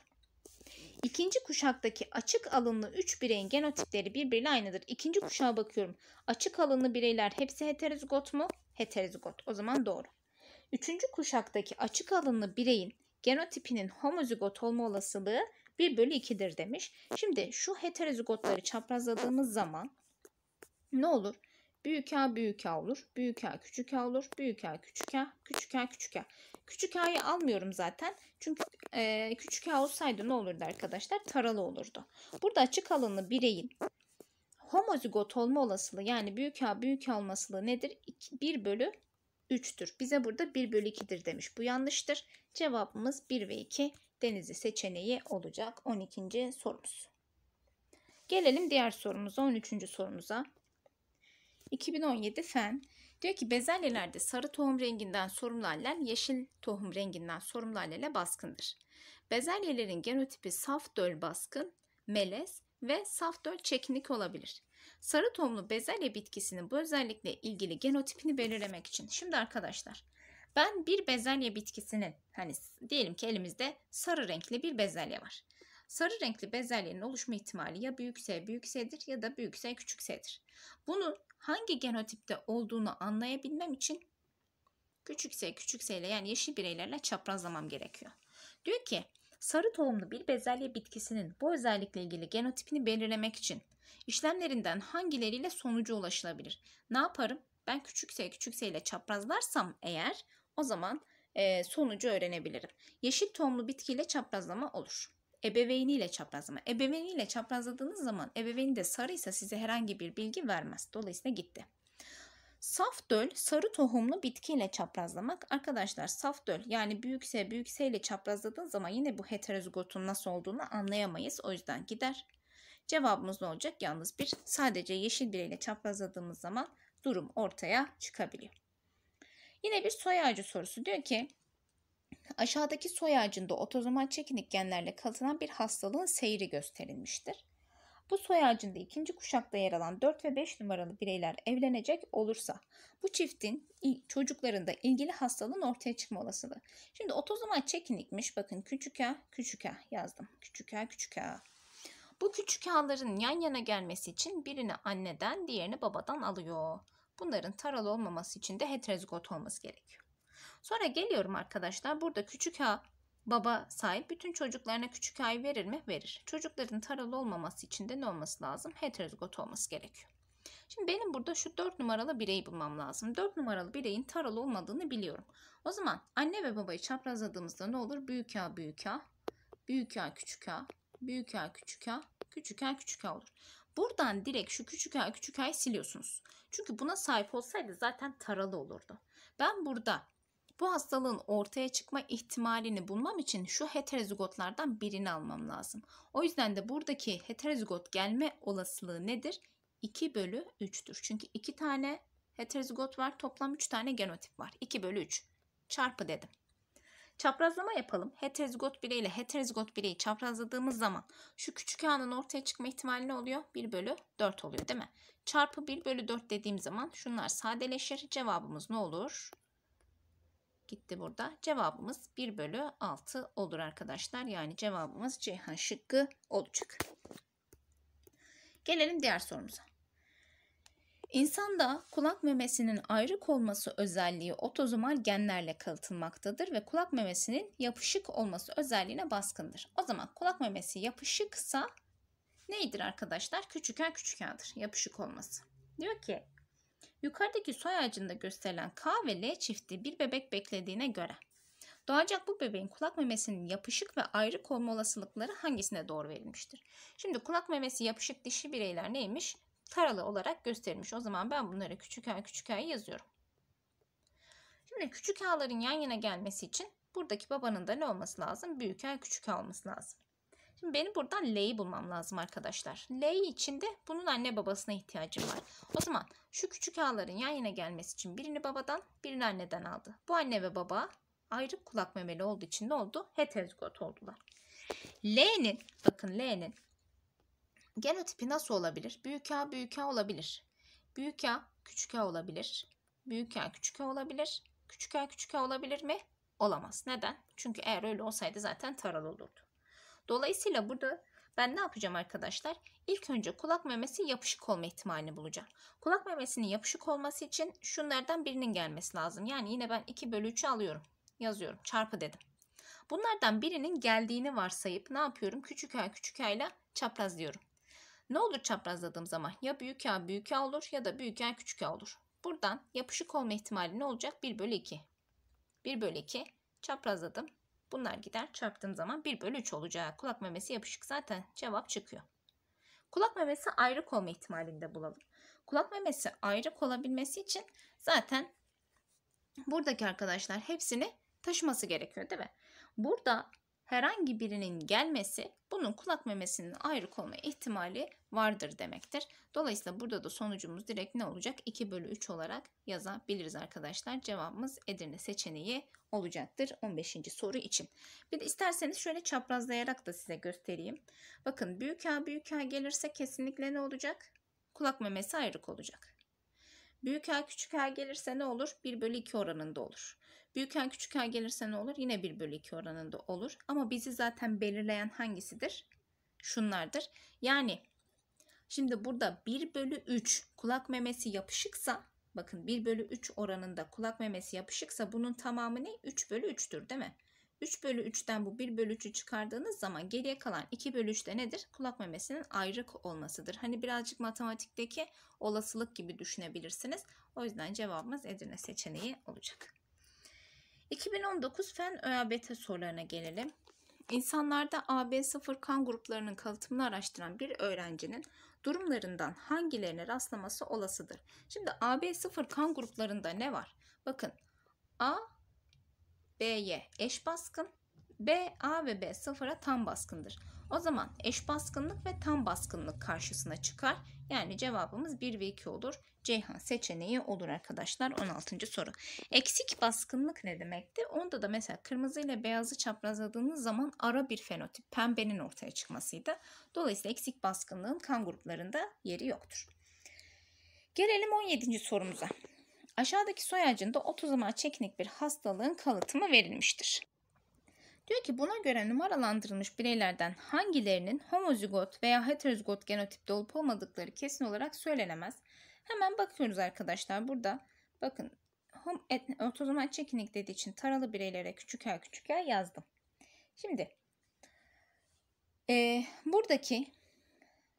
İkinci kuşaktaki açık alınlı 3 bireyin genotipleri birbiriyle aynıdır. İkinci kuşağa bakıyorum. Açık alınlı bireyler hepsi heterozigot mu? Heterozigot. O zaman doğru. Üçüncü kuşaktaki açık alınlı bireyin genotipinin homozigot olma olasılığı 1 bölü 2'dir demiş. Şimdi şu heterozigotları çaprazladığımız zaman ne olur? Büyük A büyük A olur. Büyük A küçük A olur. Büyük A küçük A küçük A küçük A. Küçük A'yı almıyorum zaten. Çünkü e, küçük A olsaydı ne olurdu arkadaşlar? Taralı olurdu. Burada açık alanı bireyin homozigot olma olasılığı yani büyük A büyük A olmasılığı nedir? 1 bölü 3'tür. Bize burada 1 bölü 2'dir demiş. Bu yanlıştır. Cevabımız 1 ve 2 denizli seçeneği olacak 12. sorumuz. Gelelim diğer sorumuza 13. sorumuza. 2017 fen diyor ki bezelyelerde sarı tohum renginden sorumlu allel yeşil tohum renginden sorumlu allele baskındır. Bezelyelerin genotipi saf döl baskın, melez ve saf döl çekinik olabilir. Sarı tohumlu bezelye bitkisinin bu özellikle ilgili genotipini belirlemek için. Şimdi arkadaşlar ben bir bezelye bitkisinin hani diyelim ki elimizde sarı renkli bir bezelye var sarı renkli bezelyenin oluşma ihtimali ya büyükse büyüksedir ya da büyükse küçüksedir. küçük Bunun hangi genotipte olduğunu anlayabilmem için küçükse küçükseyle yani yeşil bireylerle çaprazlamam gerekiyor. Diyor ki sarı tohumlu bir bezelye bitkisinin bu özellikle ilgili genotipini belirlemek için işlemlerinden hangileriyle sonucu ulaşılabilir? Ne yaparım? Ben küçükse küçükseyle çaprazlarsam eğer o zaman e, sonucu öğrenebilirim. Yeşil tohumlu bitkiyle çaprazlama olur ebeveyniyle çaprazlama. Ebeveyniyle çaprazladığınız zaman ebeveyni de sarıysa size herhangi bir bilgi vermez. Dolayısıyla gitti. Saf döl sarı tohumlu bitkiyle çaprazlamak. Arkadaşlar saf döl yani büyükse S büyük ile çaprazladığın zaman yine bu heterozigotun nasıl olduğunu anlayamayız. O yüzden gider. Cevabımız ne olacak? Yalnız bir sadece yeşil bireyle çaprazladığımız zaman durum ortaya çıkabiliyor. Yine bir soy ağacı sorusu diyor ki Aşağıdaki soy ağacında otozomal çekinik genlerle katılan bir hastalığın seyri gösterilmiştir. Bu soy ağacında ikinci kuşakta yer alan 4 ve 5 numaralı bireyler evlenecek olursa bu çiftin çocuklarında ilgili hastalığın ortaya çıkma olasılığı. Şimdi otozomal çekinikmiş bakın küçük a küçük a yazdım. Küçük a küçük a. Bu küçük ağların yan yana gelmesi için birini anneden diğerini babadan alıyor. Bunların taralı olmaması için de heterozigot olması gerekiyor. Sonra geliyorum arkadaşlar. Burada küçük A baba sahip bütün çocuklarına küçük A'yı verir mi? Verir. Çocukların taralı olmaması için de ne olması lazım? Heterozigot olması gerekiyor. Şimdi benim burada şu 4 numaralı bireyi bulmam lazım. 4 numaralı bireyin taralı olmadığını biliyorum. O zaman anne ve babayı çaprazladığımızda ne olur? Büyük A büyük A, büyük A küçük A, büyük A küçük A, küçük A küçük A olur. Buradan direkt şu küçük A küçük A'yı siliyorsunuz. Çünkü buna sahip olsaydı zaten taralı olurdu. Ben burada bu hastalığın ortaya çıkma ihtimalini bulmam için şu heterozigotlardan birini almam lazım. O yüzden de buradaki heterozigot gelme olasılığı nedir? 2 bölü 3'tür. Çünkü 2 tane heterozigot var. Toplam 3 tane genotip var. 2 bölü 3 çarpı dedim. Çaprazlama yapalım. Heterozigot bireyiyle heterozigot bireyi çaprazladığımız zaman şu küçük A'nın ortaya çıkma ihtimali ne oluyor? 1 bölü 4 oluyor değil mi? Çarpı 1 bölü 4 dediğim zaman şunlar sadeleşir. Cevabımız ne olur? gitti burada. Cevabımız 1 bölü 6 olur arkadaşlar. Yani cevabımız Ceyhan şıkkı olacak. Gelelim diğer sorumuza. İnsanda kulak memesinin ayrık olması özelliği otozomal genlerle kalıtılmaktadır ve kulak memesinin yapışık olması özelliğine baskındır. O zaman kulak memesi yapışıksa neydir arkadaşlar? Küçük A yapışık olması. Diyor ki Yukarıdaki soy ağacında gösterilen K ve L çifti bir bebek beklediğine göre doğacak bu bebeğin kulak memesinin yapışık ve ayrı konma olasılıkları hangisine doğru verilmiştir? Şimdi kulak memesi yapışık dişi bireyler neymiş? Taralı olarak gösterilmiş. O zaman ben bunları küçük ay küçük ay yazıyorum. Şimdi küçük a'ların yan yana gelmesi için buradaki babanın da ne olması lazım? Büyük ay küçük ay olması lazım. Şimdi benim buradan L'yi bulmam lazım arkadaşlar. L içinde bunun anne babasına ihtiyacım var. O zaman şu küçük ağların yan yana gelmesi için birini babadan birini anneden aldı. Bu anne ve baba ayrı kulak memeli olduğu için ne oldu? Heterozigot oldular. L'nin bakın L'nin genotipi nasıl olabilir? Büyük A büyük A olabilir. Büyük A küçük A olabilir. Büyük A küçük A olabilir. Küçük A küçük A olabilir mi? Olamaz. Neden? Çünkü eğer öyle olsaydı zaten taralı olurdu. Dolayısıyla burada ben ne yapacağım arkadaşlar? İlk önce kulak memesi yapışık olma ihtimalini bulacağım. Kulak memesinin yapışık olması için şunlardan birinin gelmesi lazım. Yani yine ben 2 bölü 3'ü alıyorum. Yazıyorum. Çarpı dedim. Bunlardan birinin geldiğini varsayıp ne yapıyorum? Küçük a küçük a ile çaprazlıyorum. Ne olur çaprazladığım zaman? Ya büyük a büyük a olur ya da büyük a küçük a olur. Buradan yapışık olma ihtimali ne olacak? 1 bölü 2. 1 bölü 2 çaprazladım. Bunlar gider çarptığım zaman 1 bölü 3 olacak. Kulak memesi yapışık zaten cevap çıkıyor. Kulak memesi ayrık olma ihtimalinde bulalım. Kulak memesi ayrık olabilmesi için zaten buradaki arkadaşlar hepsini taşıması gerekiyor değil mi? Burada herhangi birinin gelmesi bunun kulak memesinin ayrık olma ihtimali vardır demektir. Dolayısıyla burada da sonucumuz direkt ne olacak? 2 bölü 3 olarak yazabiliriz arkadaşlar. Cevabımız Edirne seçeneği olacaktır 15. soru için. Bir de isterseniz şöyle çaprazlayarak da size göstereyim. Bakın büyük A büyük A gelirse kesinlikle ne olacak? Kulak memesi ayrık olacak. Büyük L küçük L gelirse ne olur? 1 bölü 2 oranında olur. Büyük L küçük L gelirse ne olur? Yine 1 bölü 2 oranında olur. Ama bizi zaten belirleyen hangisidir? Şunlardır. Yani şimdi burada 1 bölü 3 kulak memesi yapışıksa bakın 1 bölü 3 oranında kulak memesi yapışıksa bunun tamamı ne? 3 bölü 3'tür değil mi? 3 bölü 3'ten bu 1 bölü 3'ü çıkardığınız zaman geriye kalan 2 bölü 3 de nedir? Kulak memesinin ayrık olmasıdır. Hani birazcık matematikteki olasılık gibi düşünebilirsiniz. O yüzden cevabımız Edirne seçeneği olacak. 2019 fen ÖABT sorularına gelelim. İnsanlarda AB0 kan gruplarının kalıtımını araştıran bir öğrencinin durumlarından hangilerine rastlaması olasıdır? Şimdi AB0 kan gruplarında ne var? Bakın A B'ye eş baskın. B, A ve B sıfıra tam baskındır. O zaman eş baskınlık ve tam baskınlık karşısına çıkar. Yani cevabımız 1 ve 2 olur. Ceyhan seçeneği olur arkadaşlar 16. soru. Eksik baskınlık ne demekti? Onda da mesela kırmızı ile beyazı çaprazladığınız zaman ara bir fenotip pembenin ortaya çıkmasıydı. Dolayısıyla eksik baskınlığın kan gruplarında yeri yoktur. Gelelim 17. sorumuza. Aşağıdaki soy ağacında otozoma çeknik bir hastalığın kalıtımı verilmiştir. Diyor ki buna göre numaralandırılmış bireylerden hangilerinin homozigot veya heterozigot genotipte olup olmadıkları kesin olarak söylenemez. Hemen bakıyoruz arkadaşlar burada. Bakın otozomal çekinik dediği için taralı bireylere küçük a küçük a yazdım. Şimdi e, buradaki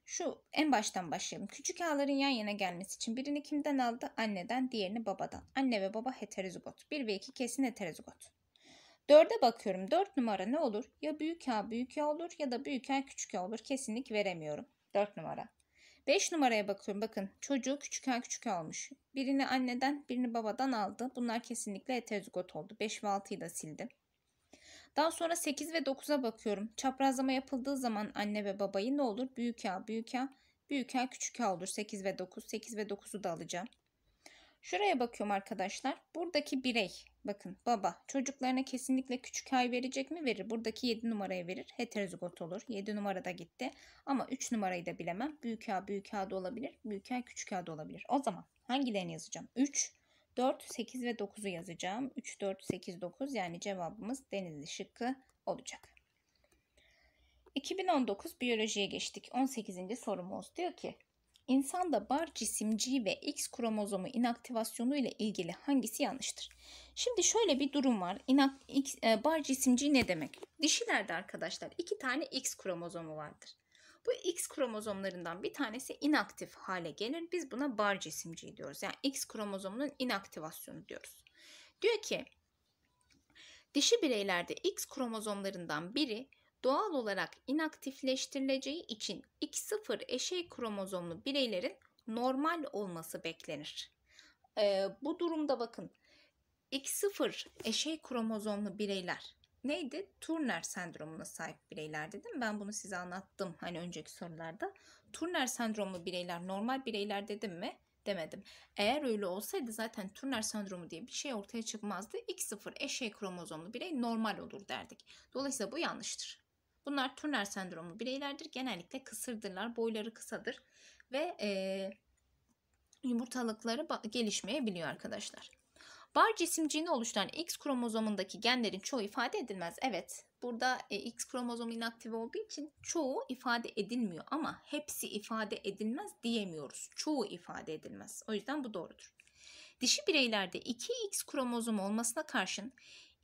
şu en baştan başlayalım. Küçük ağların yan yana gelmesi için birini kimden aldı? Anneden, diğerini babadan. Anne ve baba heterozigot. 1 ve 2 kesin heterozigot. 4'e bakıyorum. 4 numara ne olur? Ya büyük A büyük A olur ya da büyük A küçük A olur. Kesinlik veremiyorum. 4 numara. 5 numaraya bakıyorum. Bakın çocuğu küçük A küçük A olmuş. Birini anneden birini babadan aldı. Bunlar kesinlikle heterozigot oldu. 5 ve 6'yı da sildim. Daha sonra 8 ve 9'a bakıyorum. Çaprazlama yapıldığı zaman anne ve babayı ne olur? Büyük ya büyük ya büyük ya küçük ya olur. 8 ve 9. 8 ve 9'u da alacağım. Şuraya bakıyorum arkadaşlar. Buradaki birey bakın baba çocuklarına kesinlikle küçük ay verecek mi? Verir. Buradaki 7 numarayı verir. Heterozigot olur. 7 numara da gitti. Ama 3 numarayı da bilemem. Büyük ya büyük ya da olabilir. Büyük ya küçük ya da olabilir. O zaman hangilerini yazacağım? 3 4, 8 ve 9'u yazacağım. 3, 4, 8, 9 yani cevabımız Denizli şıkkı olacak. 2019 biyolojiye geçtik. 18. sorumuz diyor ki İnsanda bar cisimci ve X kromozomu inaktivasyonu ile ilgili hangisi yanlıştır? Şimdi şöyle bir durum var. İnak, X, e, bar cisimci ne demek? Dişilerde arkadaşlar iki tane X kromozomu vardır. Bu X kromozomlarından bir tanesi inaktif hale gelir. Biz buna bar cisimciği diyoruz. Yani X kromozomunun inaktivasyonu diyoruz. Diyor ki dişi bireylerde X kromozomlarından biri doğal olarak inaktifleştirileceği için X0 eşey kromozomlu bireylerin normal olması beklenir. Ee, bu durumda bakın X0 eşey kromozomlu bireyler neydi? Turner sendromuna sahip bireyler dedim. Ben bunu size anlattım hani önceki sorularda. Turner sendromlu bireyler normal bireyler dedim mi? Demedim. Eğer öyle olsaydı zaten Turner sendromu diye bir şey ortaya çıkmazdı. X0 eşey kromozomlu birey normal olur derdik. Dolayısıyla bu yanlıştır. Bunlar Turner sendromlu bireylerdir. Genellikle kısırdırlar. Boyları kısadır. Ve e, yumurtalıkları gelişmeyebiliyor arkadaşlar. Var cisimciğini oluşturan X kromozomundaki genlerin çoğu ifade edilmez. Evet burada e, X kromozomu inaktif olduğu için çoğu ifade edilmiyor ama hepsi ifade edilmez diyemiyoruz. Çoğu ifade edilmez. O yüzden bu doğrudur. Dişi bireylerde 2X kromozomu olmasına karşın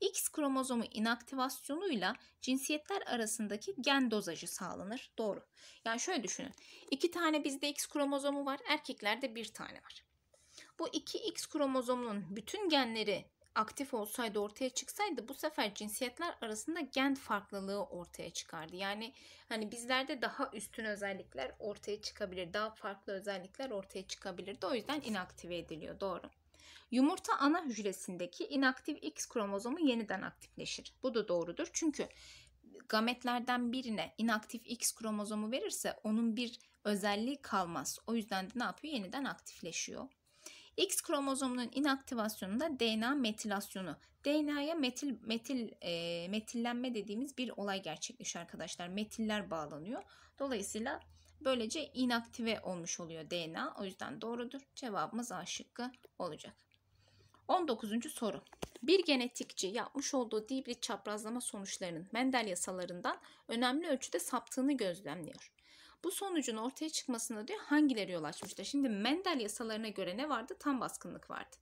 X kromozomu inaktivasyonuyla cinsiyetler arasındaki gen dozajı sağlanır. Doğru. Yani şöyle düşünün. İki tane bizde X kromozomu var. Erkeklerde bir tane var. Bu 2X kromozomunun bütün genleri aktif olsaydı ortaya çıksaydı bu sefer cinsiyetler arasında gen farklılığı ortaya çıkardı. Yani hani bizlerde daha üstün özellikler ortaya çıkabilir, daha farklı özellikler ortaya çıkabilirdi. O yüzden inaktive ediliyor. Doğru. Yumurta ana hücresindeki inaktif X kromozomu yeniden aktifleşir. Bu da doğrudur. Çünkü gametlerden birine inaktif X kromozomu verirse onun bir özelliği kalmaz. O yüzden de ne yapıyor? Yeniden aktifleşiyor. X kromozomunun inaktivasyonunda DNA metilasyonu. DNA'ya metil metil e, metillenme dediğimiz bir olay gerçekleşiyor arkadaşlar. Metiller bağlanıyor. Dolayısıyla böylece inaktive olmuş oluyor DNA. O yüzden doğrudur. Cevabımız A şıkkı olacak. 19. soru. Bir genetikçi yapmış olduğu dibrit çaprazlama sonuçlarının Mendel yasalarından önemli ölçüde saptığını gözlemliyor. Bu sonucun ortaya çıkmasına diyor hangileri yol açmıştır? Şimdi Mendel yasalarına göre ne vardı? Tam baskınlık vardı.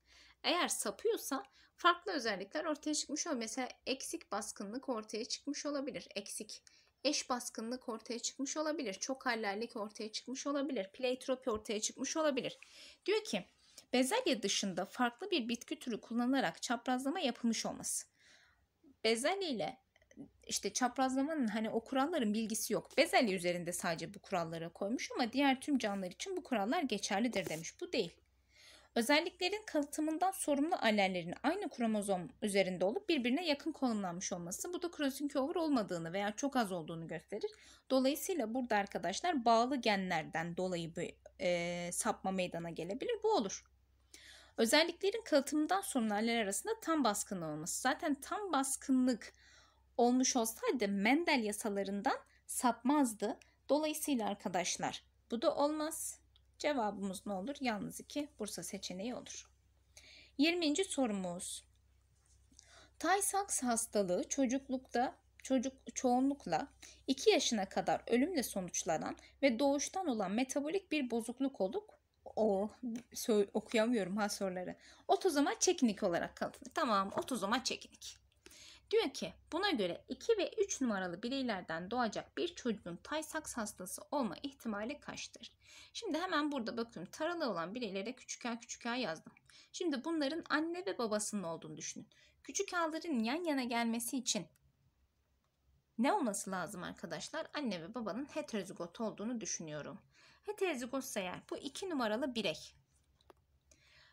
Eğer sapıyorsa farklı özellikler ortaya çıkmış olabilir. Mesela eksik baskınlık ortaya çıkmış olabilir. Eksik eş baskınlık ortaya çıkmış olabilir. Çok hallerlik ortaya çıkmış olabilir. Pleitropi ortaya çıkmış olabilir. Diyor ki bezelye dışında farklı bir bitki türü kullanarak çaprazlama yapılmış olması. Bezelye ile işte çaprazlamanın hani o kuralların bilgisi yok. Bezelye üzerinde sadece bu kuralları koymuş ama diğer tüm canlılar için bu kurallar geçerlidir demiş. Bu değil. Özelliklerin kalıtımından sorumlu alellerin aynı kromozom üzerinde olup birbirine yakın konumlanmış olması bu da crossover olmadığını veya çok az olduğunu gösterir. Dolayısıyla burada arkadaşlar bağlı genlerden dolayı bir e, sapma meydana gelebilir. Bu olur. Özelliklerin kalıtımından sorumlu aleller arasında tam baskınlık olması. Zaten tam baskınlık olmuş olsaydı Mendel yasalarından sapmazdı. Dolayısıyla arkadaşlar bu da olmaz. Cevabımız ne olur? Yalnız iki Bursa seçeneği olur. 20. sorumuz. Tay Sachs hastalığı çocuklukta çocuk çoğunlukla 2 yaşına kadar ölümle sonuçlanan ve doğuştan olan metabolik bir bozukluk olup o okuyamıyorum ha soruları. Otozoma çekinik olarak kalır. Tamam otozoma çekinik. Diyor ki buna göre 2 ve 3 numaralı bireylerden doğacak bir çocuğun tay Sachs hastası olma ihtimali kaçtır? Şimdi hemen burada bakıyorum taralı olan bireylere küçük a küçük a yazdım. Şimdi bunların anne ve babasının olduğunu düşünün. Küçük a'ların yan yana gelmesi için ne olması lazım arkadaşlar? Anne ve babanın heterozigot olduğunu düşünüyorum. Heterozigotsa eğer bu 2 numaralı birey.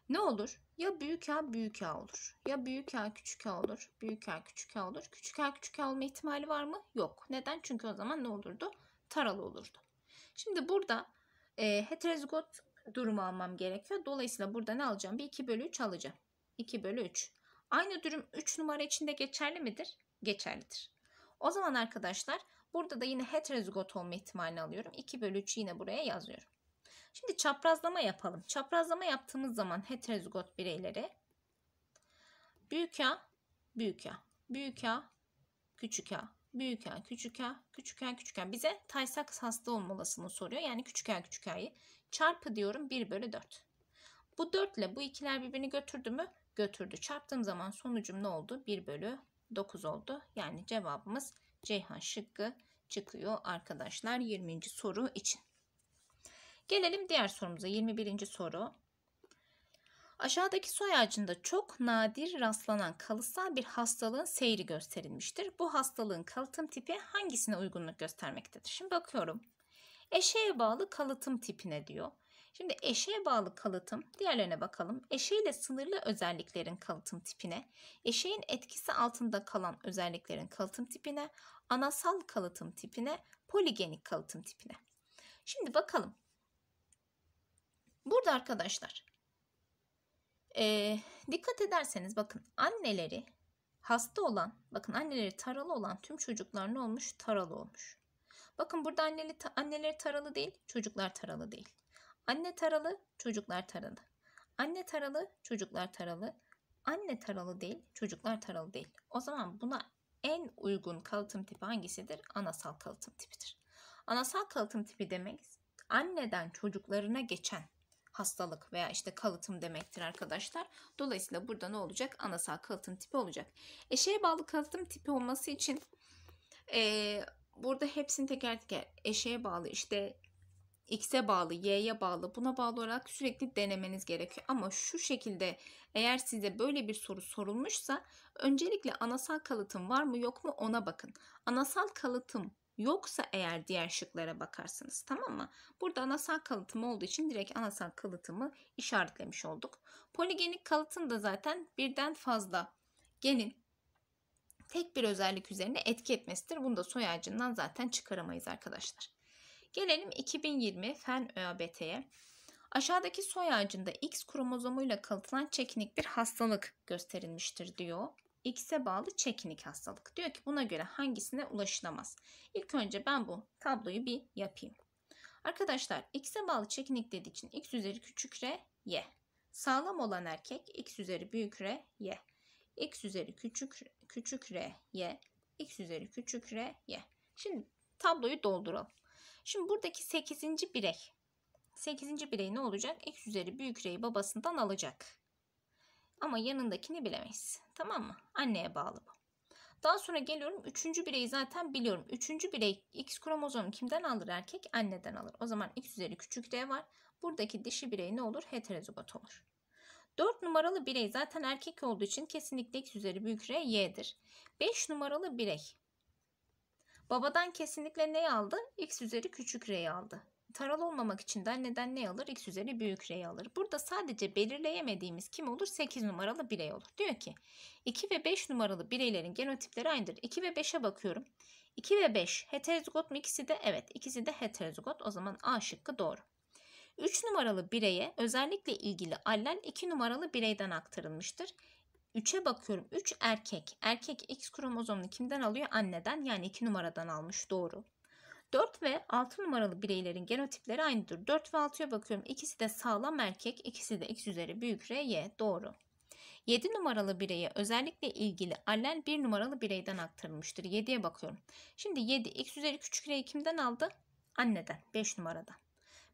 Ne olur? Ya büyük A büyük A olur. Ya büyük A küçük A olur. Büyük A küçük A olur. Küçük A küçük A olma ihtimali var mı? Yok. Neden? Çünkü o zaman ne olurdu? Taralı olurdu. Şimdi burada e, heterozigot durumu almam gerekiyor. Dolayısıyla burada ne alacağım? Bir 2 bölü 3 alacağım. 2 bölü 3. Aynı durum 3 numara içinde geçerli midir? Geçerlidir. O zaman arkadaşlar burada da yine heterozigot olma ihtimalini alıyorum. 2 bölü 3 yine buraya yazıyorum. Şimdi çaprazlama yapalım. Çaprazlama yaptığımız zaman heterozigot bireyleri büyük A, büyük A, büyük A, küçük A, büyük A, küçük A, küçük A, küçük A. Bize taysak hasta olmalasını soruyor. Yani küçük A, küçük A'yı. Çarpı diyorum 1 bölü 4. Bu 4 ile bu ikiler birbirini götürdü mü? Götürdü. Çarptığım zaman sonucum ne oldu? 1 bölü 9 oldu. Yani cevabımız Ceyhan şıkkı çıkıyor arkadaşlar 20. soru için. Gelelim diğer sorumuza 21. soru. Aşağıdaki soy ağacında çok nadir rastlanan kalıtsal bir hastalığın seyri gösterilmiştir. Bu hastalığın kalıtım tipi hangisine uygunluk göstermektedir? Şimdi bakıyorum. Eşeğe bağlı kalıtım tipine diyor. Şimdi eşeğe bağlı kalıtım, diğerlerine bakalım. Eşeğiyle sınırlı özelliklerin kalıtım tipine, eşeğin etkisi altında kalan özelliklerin kalıtım tipine, anasal kalıtım tipine, poligenik kalıtım tipine. Şimdi bakalım Burada arkadaşlar e, dikkat ederseniz bakın anneleri hasta olan bakın anneleri taralı olan tüm çocuklar ne olmuş? Taralı olmuş. Bakın burada anneli, anneleri taralı değil çocuklar taralı değil. Anne taralı çocuklar taralı. Anne taralı çocuklar taralı. Anne taralı değil çocuklar taralı değil. O zaman buna en uygun kalıtım tipi hangisidir? Anasal kalıtım tipidir. Anasal kalıtım tipi demek anneden çocuklarına geçen hastalık veya işte kalıtım demektir arkadaşlar. Dolayısıyla burada ne olacak? Anasal kalıtım tipi olacak. Eşeğe bağlı kalıtım tipi olması için e, burada hepsini teker teker eşeğe bağlı işte X'e bağlı, Y'ye bağlı, buna bağlı olarak sürekli denemeniz gerekiyor. Ama şu şekilde eğer size böyle bir soru sorulmuşsa öncelikle anasal kalıtım var mı yok mu ona bakın. Anasal kalıtım Yoksa eğer diğer şıklara bakarsınız tamam mı? Burada anasal kalıtımı olduğu için direkt anasal kalıtımı işaretlemiş olduk. Poligenik kalıtım da zaten birden fazla genin tek bir özellik üzerine etki etmesidir. Bunu da soy ağacından zaten çıkaramayız arkadaşlar. Gelelim 2020 Fen ÖABT'ye. Aşağıdaki soy ağacında X kromozomuyla kalıtılan çekinik bir hastalık gösterilmiştir diyor. X'e bağlı çekinik hastalık. Diyor ki buna göre hangisine ulaşılamaz? İlk önce ben bu tabloyu bir yapayım. Arkadaşlar X'e bağlı çekinik dediği için X üzeri küçük R, Y. Sağlam olan erkek X üzeri büyük R, Y. X üzeri küçük küçük R, Y. X üzeri küçük R, Y. Şimdi tabloyu dolduralım. Şimdi buradaki 8. birey. 8. birey ne olacak? X üzeri büyük R'yi babasından alacak. Ama yanındakini bilemeyiz. Tamam mı? Anneye bağlı bu. Daha sonra geliyorum üçüncü bireyi zaten biliyorum. Üçüncü birey X kromozomunu kimden alır erkek? Anneden alır. O zaman X üzeri küçük D var. Buradaki dişi birey ne olur? Heterozigot olur. Dört numaralı birey zaten erkek olduğu için kesinlikle X üzeri büyük R Y'dir. 5 numaralı birey. Babadan kesinlikle ne aldı? X üzeri küçük R'yi aldı taral olmamak için de anneden ne alır? X üzeri büyük R'yi alır. Burada sadece belirleyemediğimiz kim olur? 8 numaralı birey olur. Diyor ki 2 ve 5 numaralı bireylerin genotipleri aynıdır. 2 ve 5'e bakıyorum. 2 ve 5 heterozigot mu ikisi de? Evet ikisi de heterozigot. O zaman A şıkkı doğru. 3 numaralı bireye özellikle ilgili allel 2 numaralı bireyden aktarılmıştır. 3'e bakıyorum. 3 erkek. Erkek X kromozomunu kimden alıyor? Anneden yani 2 numaradan almış. Doğru. 4 ve 6 numaralı bireylerin genotipleri aynıdır. 4 ve 6'ya bakıyorum. İkisi de sağlam erkek, ikisi de x üzeri büyük R, Y. Doğru. 7 numaralı bireye özellikle ilgili allel 1 numaralı bireyden aktarılmıştır. 7'ye bakıyorum. Şimdi 7 x üzeri küçük R'yi kimden aldı? Anneden. 5 numarada.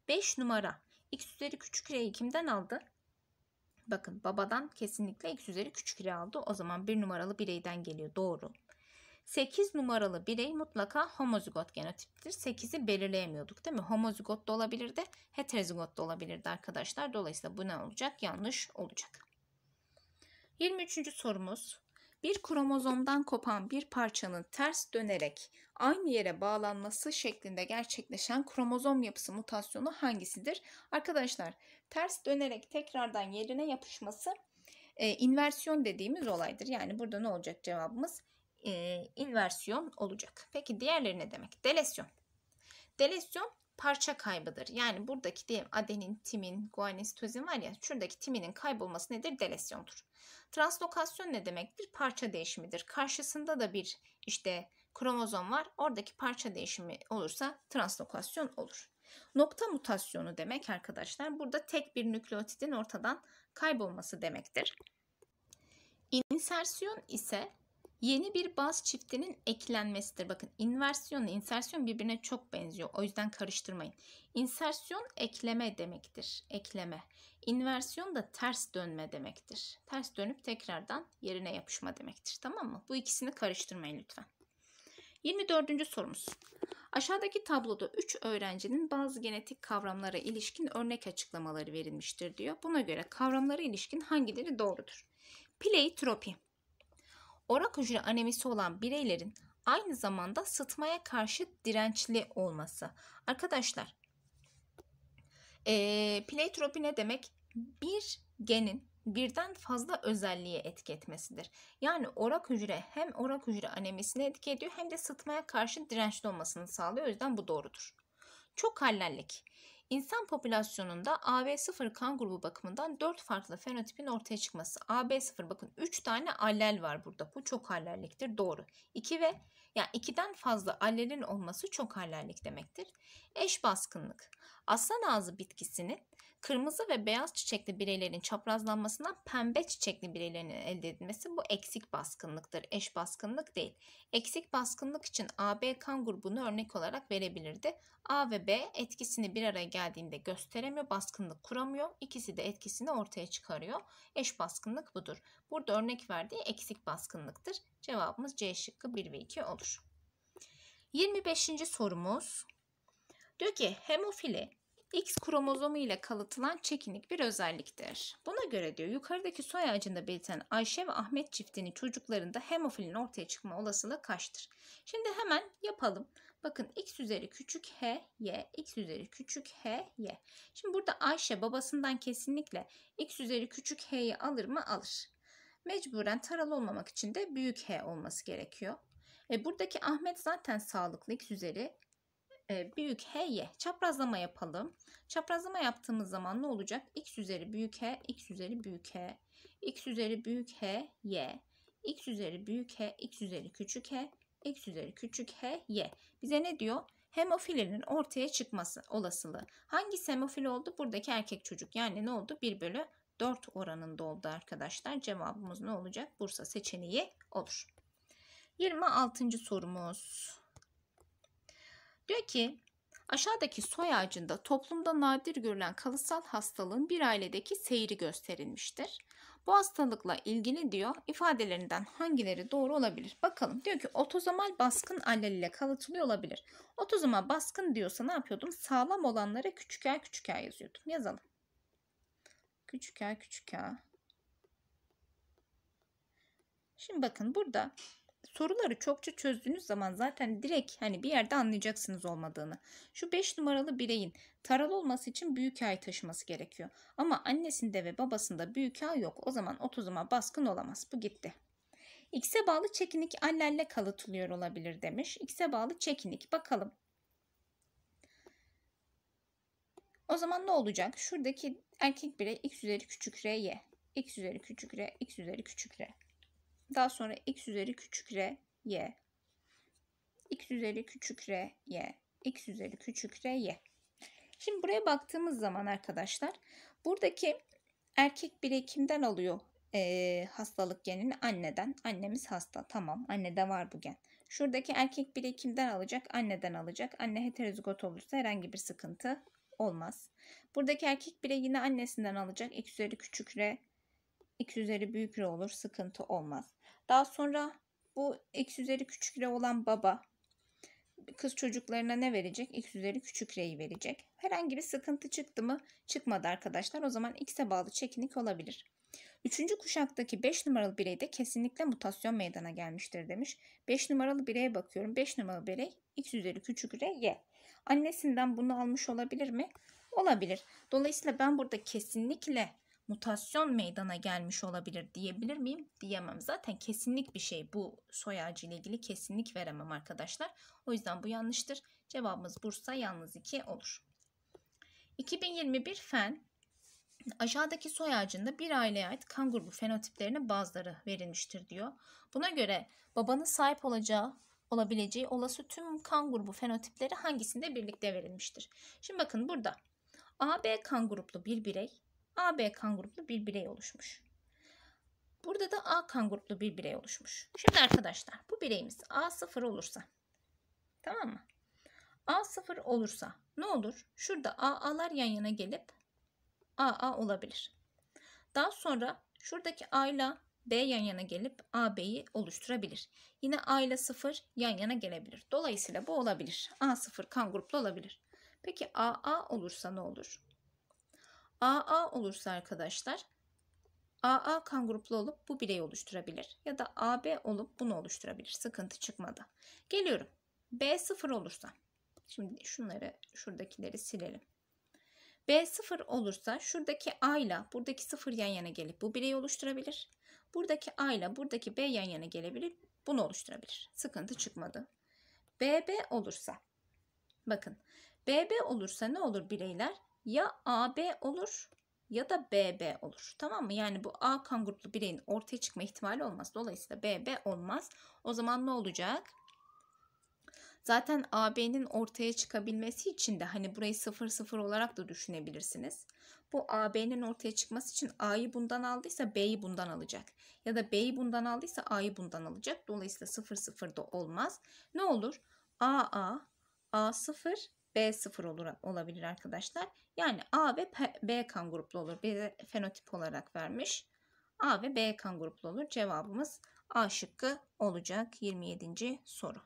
5 numara x üzeri küçük R'yi kimden aldı? Bakın babadan kesinlikle x üzeri küçük R aldı. O zaman 1 numaralı bireyden geliyor. Doğru. 8 numaralı birey mutlaka homozigot genotiptir. 8'i belirleyemiyorduk değil mi? Homozigot da olabilirdi, heterozigot da olabilirdi arkadaşlar. Dolayısıyla bu ne olacak? Yanlış olacak. 23. sorumuz. Bir kromozomdan kopan bir parçanın ters dönerek aynı yere bağlanması şeklinde gerçekleşen kromozom yapısı mutasyonu hangisidir? Arkadaşlar ters dönerek tekrardan yerine yapışması e, inversiyon dediğimiz olaydır. Yani burada ne olacak cevabımız? e, inversiyon olacak. Peki diğerleri ne demek? Delesyon. Delesyon parça kaybıdır. Yani buradaki diyelim adenin, timin, guanin, sitozin var ya şuradaki timinin kaybolması nedir? Delesyondur. Translokasyon ne demektir? Parça değişimidir. Karşısında da bir işte kromozom var. Oradaki parça değişimi olursa translokasyon olur. Nokta mutasyonu demek arkadaşlar burada tek bir nükleotidin ortadan kaybolması demektir. İnsersiyon ise yeni bir baz çiftinin eklenmesidir. Bakın inversiyonla insersiyon birbirine çok benziyor. O yüzden karıştırmayın. İnsersiyon ekleme demektir. Ekleme. İnversiyon da ters dönme demektir. Ters dönüp tekrardan yerine yapışma demektir. Tamam mı? Bu ikisini karıştırmayın lütfen. 24. sorumuz. Aşağıdaki tabloda 3 öğrencinin bazı genetik kavramlara ilişkin örnek açıklamaları verilmiştir diyor. Buna göre kavramlara ilişkin hangileri doğrudur? Pleiotropi. Orak hücre anemisi olan bireylerin aynı zamanda sıtmaya karşı dirençli olması. Arkadaşlar e, pleitropi ne demek? Bir genin birden fazla özelliğe etki etmesidir. Yani orak hücre hem orak hücre anemisini etki ediyor hem de sıtmaya karşı dirençli olmasını sağlıyor. O yüzden bu doğrudur. Çok hallerlik. İnsan popülasyonunda AB0 kan grubu bakımından 4 farklı fenotipin ortaya çıkması. AB0 bakın 3 tane allel var burada. Bu çok allelliktir doğru. 2 ve ya yani 2'den fazla allelin olması çok allellik demektir. Eş baskınlık. Aslan ağzı bitkisinin kırmızı ve beyaz çiçekli bireylerin çaprazlanmasından pembe çiçekli bireylerin elde edilmesi bu eksik baskınlıktır. Eş baskınlık değil. Eksik baskınlık için AB kan grubunu örnek olarak verebilirdi. A ve B etkisini bir araya geldiğinde gösteremiyor, baskınlık kuramıyor. İkisi de etkisini ortaya çıkarıyor. Eş baskınlık budur. Burada örnek verdiği eksik baskınlıktır. Cevabımız C şıkkı 1 ve 2 olur. 25. sorumuz Diyor ki hemofili X kromozomu ile kalıtılan çekinik bir özelliktir. Buna göre diyor yukarıdaki soy ağacında belirten Ayşe ve Ahmet çiftinin çocuklarında hemofilin ortaya çıkma olasılığı kaçtır? Şimdi hemen yapalım. Bakın x üzeri küçük h, y, x üzeri küçük h, y. Şimdi burada Ayşe babasından kesinlikle x üzeri küçük h'yi alır mı? Alır. Mecburen taralı olmamak için de büyük h olması gerekiyor. E buradaki Ahmet zaten sağlıklı x üzeri e, büyük H'ye çaprazlama yapalım. Çaprazlama yaptığımız zaman ne olacak? X üzeri büyük H, X üzeri büyük H, X üzeri büyük H, Y, X üzeri büyük H, X üzeri küçük H, X üzeri küçük H, Y. Bize ne diyor? hemofilinin ortaya çıkması olasılığı. Hangi hemofil oldu? Buradaki erkek çocuk. Yani ne oldu? 1 bölü 4 oranında oldu arkadaşlar. Cevabımız ne olacak? Bursa seçeneği olur. 26. sorumuz. Diyor ki aşağıdaki soy ağacında toplumda nadir görülen kalıtsal hastalığın bir ailedeki seyri gösterilmiştir. Bu hastalıkla ilgili diyor ifadelerinden hangileri doğru olabilir? Bakalım diyor ki otozomal baskın allel ile kalıtılıyor olabilir. Otozomal baskın diyorsa ne yapıyordum? Sağlam olanlara küçük a küçük a yazıyordum. Yazalım. Küçük a küçük a. Şimdi bakın burada soruları çokça çözdüğünüz zaman zaten direkt hani bir yerde anlayacaksınız olmadığını. Şu 5 numaralı bireyin taralı olması için büyük ay taşıması gerekiyor. Ama annesinde ve babasında büyük ay yok. O zaman otuzuma baskın olamaz. Bu gitti. X'e bağlı çekinik allelle kalıtılıyor olabilir demiş. X'e bağlı çekinik. Bakalım. O zaman ne olacak? Şuradaki erkek birey x üzeri küçük r'ye, x üzeri küçük r, x üzeri küçük r. Daha sonra x üzeri küçük r y. x üzeri küçük r y. x üzeri küçük r y. Şimdi buraya baktığımız zaman arkadaşlar buradaki erkek birey kimden alıyor e, hastalık genini? Anneden. Annemiz hasta. Tamam annede var bu gen. Şuradaki erkek birey kimden alacak? Anneden alacak. Anne heterozigot olursa herhangi bir sıkıntı olmaz. Buradaki erkek birey yine annesinden alacak. X üzeri küçük R, X üzeri büyük R olur. Sıkıntı olmaz. Daha sonra bu x üzeri küçük r olan baba kız çocuklarına ne verecek? X üzeri küçük R'yi verecek. Herhangi bir sıkıntı çıktı mı? Çıkmadı arkadaşlar. O zaman X'e bağlı çekinik olabilir. Üçüncü kuşaktaki 5 numaralı bireyde kesinlikle mutasyon meydana gelmiştir demiş. 5 numaralı bireye bakıyorum. 5 numaralı birey X üzeri küçük R, Y. Annesinden bunu almış olabilir mi? Olabilir. Dolayısıyla ben burada kesinlikle mutasyon meydana gelmiş olabilir diyebilir miyim? Diyemem. Zaten kesinlik bir şey. Bu soy ağacı ile ilgili kesinlik veremem arkadaşlar. O yüzden bu yanlıştır. Cevabımız Bursa yalnız 2 olur. 2021 fen aşağıdaki soy ağacında bir aileye ait kan grubu fenotiplerinin bazıları verilmiştir diyor. Buna göre babanın sahip olacağı olabileceği olası tüm kan grubu fenotipleri hangisinde birlikte verilmiştir? Şimdi bakın burada AB kan gruplu bir birey AB kan gruplu bir birey oluşmuş. Burada da A kan gruplu bir birey oluşmuş. Şimdi arkadaşlar bu bireyimiz A0 olursa tamam mı? A0 olursa ne olur? Şurada AA'lar yan yana gelip AA olabilir. Daha sonra şuradaki A ile B yan yana gelip AB'yi oluşturabilir. Yine A ile 0 yan yana gelebilir. Dolayısıyla bu olabilir. A0 kan gruplu olabilir. Peki AA olursa ne olur? AA olursa arkadaşlar AA kan gruplu olup bu bireyi oluşturabilir ya da AB olup bunu oluşturabilir. Sıkıntı çıkmadı. Geliyorum. B0 olursa şimdi şunları şuradakileri silelim. B0 olursa şuradaki A ile buradaki 0 yan yana gelip bu bireyi oluşturabilir. Buradaki A ile buradaki B yan yana gelebilir. Bunu oluşturabilir. Sıkıntı çıkmadı. BB olursa bakın BB olursa ne olur bireyler? ya AB olur ya da BB olur. Tamam mı? Yani bu A kan gruplu bireyin ortaya çıkma ihtimali olmaz. Dolayısıyla BB olmaz. O zaman ne olacak? Zaten AB'nin ortaya çıkabilmesi için de hani burayı 0 0 olarak da düşünebilirsiniz. Bu AB'nin ortaya çıkması için A'yı bundan aldıysa B'yi bundan alacak. Ya da B'yi bundan aldıysa A'yı bundan alacak. Dolayısıyla 0 0 da olmaz. Ne olur? AA, A0, B0 olur, olabilir arkadaşlar. Yani A ve P, B kan gruplu olur. Bize fenotip olarak vermiş. A ve B kan gruplu olur. Cevabımız A şıkkı olacak 27. soru.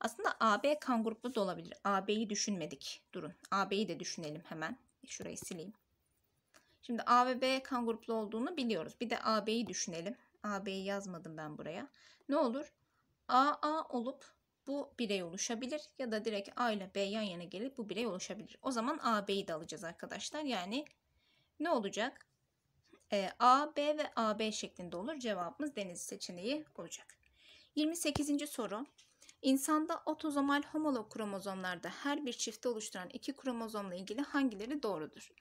Aslında AB kan gruplu da olabilir. AB'yi düşünmedik. Durun. AB'yi de düşünelim hemen. Şurayı sileyim. Şimdi A ve B kan gruplu olduğunu biliyoruz. Bir de AB'yi düşünelim. AB'yi yazmadım ben buraya. Ne olur? AA olup bu birey oluşabilir ya da direkt A ile B yan yana gelip bu birey oluşabilir. O zaman AB'yi de alacağız arkadaşlar. Yani ne olacak? E, A, ve AB şeklinde olur. Cevabımız deniz seçeneği olacak. 28. soru. İnsanda otozomal homolog kromozomlarda her bir çifti oluşturan iki kromozomla ilgili hangileri doğrudur?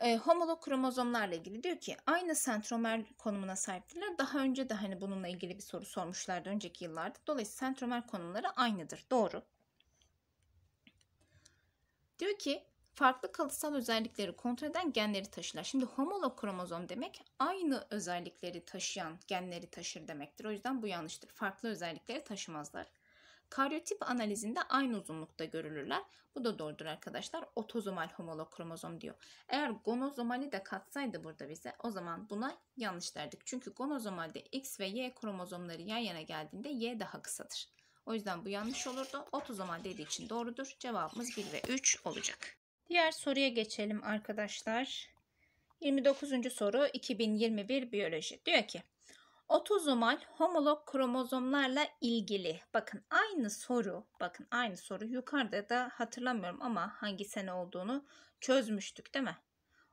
e, homolog kromozomlarla ilgili diyor ki aynı sentromer konumuna sahiptirler. Daha önce de hani bununla ilgili bir soru sormuşlardı önceki yıllarda. Dolayısıyla sentromer konumları aynıdır. Doğru. Diyor ki farklı kalıtsal özellikleri kontrol eden genleri taşırlar. Şimdi homolog kromozom demek aynı özellikleri taşıyan genleri taşır demektir. O yüzden bu yanlıştır. Farklı özellikleri taşımazlar. Karyotip analizinde aynı uzunlukta görülürler. Bu da doğrudur arkadaşlar. Otozomal homolog kromozom diyor. Eğer gonozomali de katsaydı burada bize o zaman buna yanlış derdik. Çünkü gonozomalde X ve Y kromozomları yan yana geldiğinde Y daha kısadır. O yüzden bu yanlış olurdu. Otozomal dediği için doğrudur. Cevabımız 1 ve 3 olacak. Diğer soruya geçelim arkadaşlar. 29. soru 2021 biyoloji. Diyor ki Otozomal homolog kromozomlarla ilgili. Bakın aynı soru, bakın aynı soru yukarıda da hatırlamıyorum ama hangi sene olduğunu çözmüştük değil mi?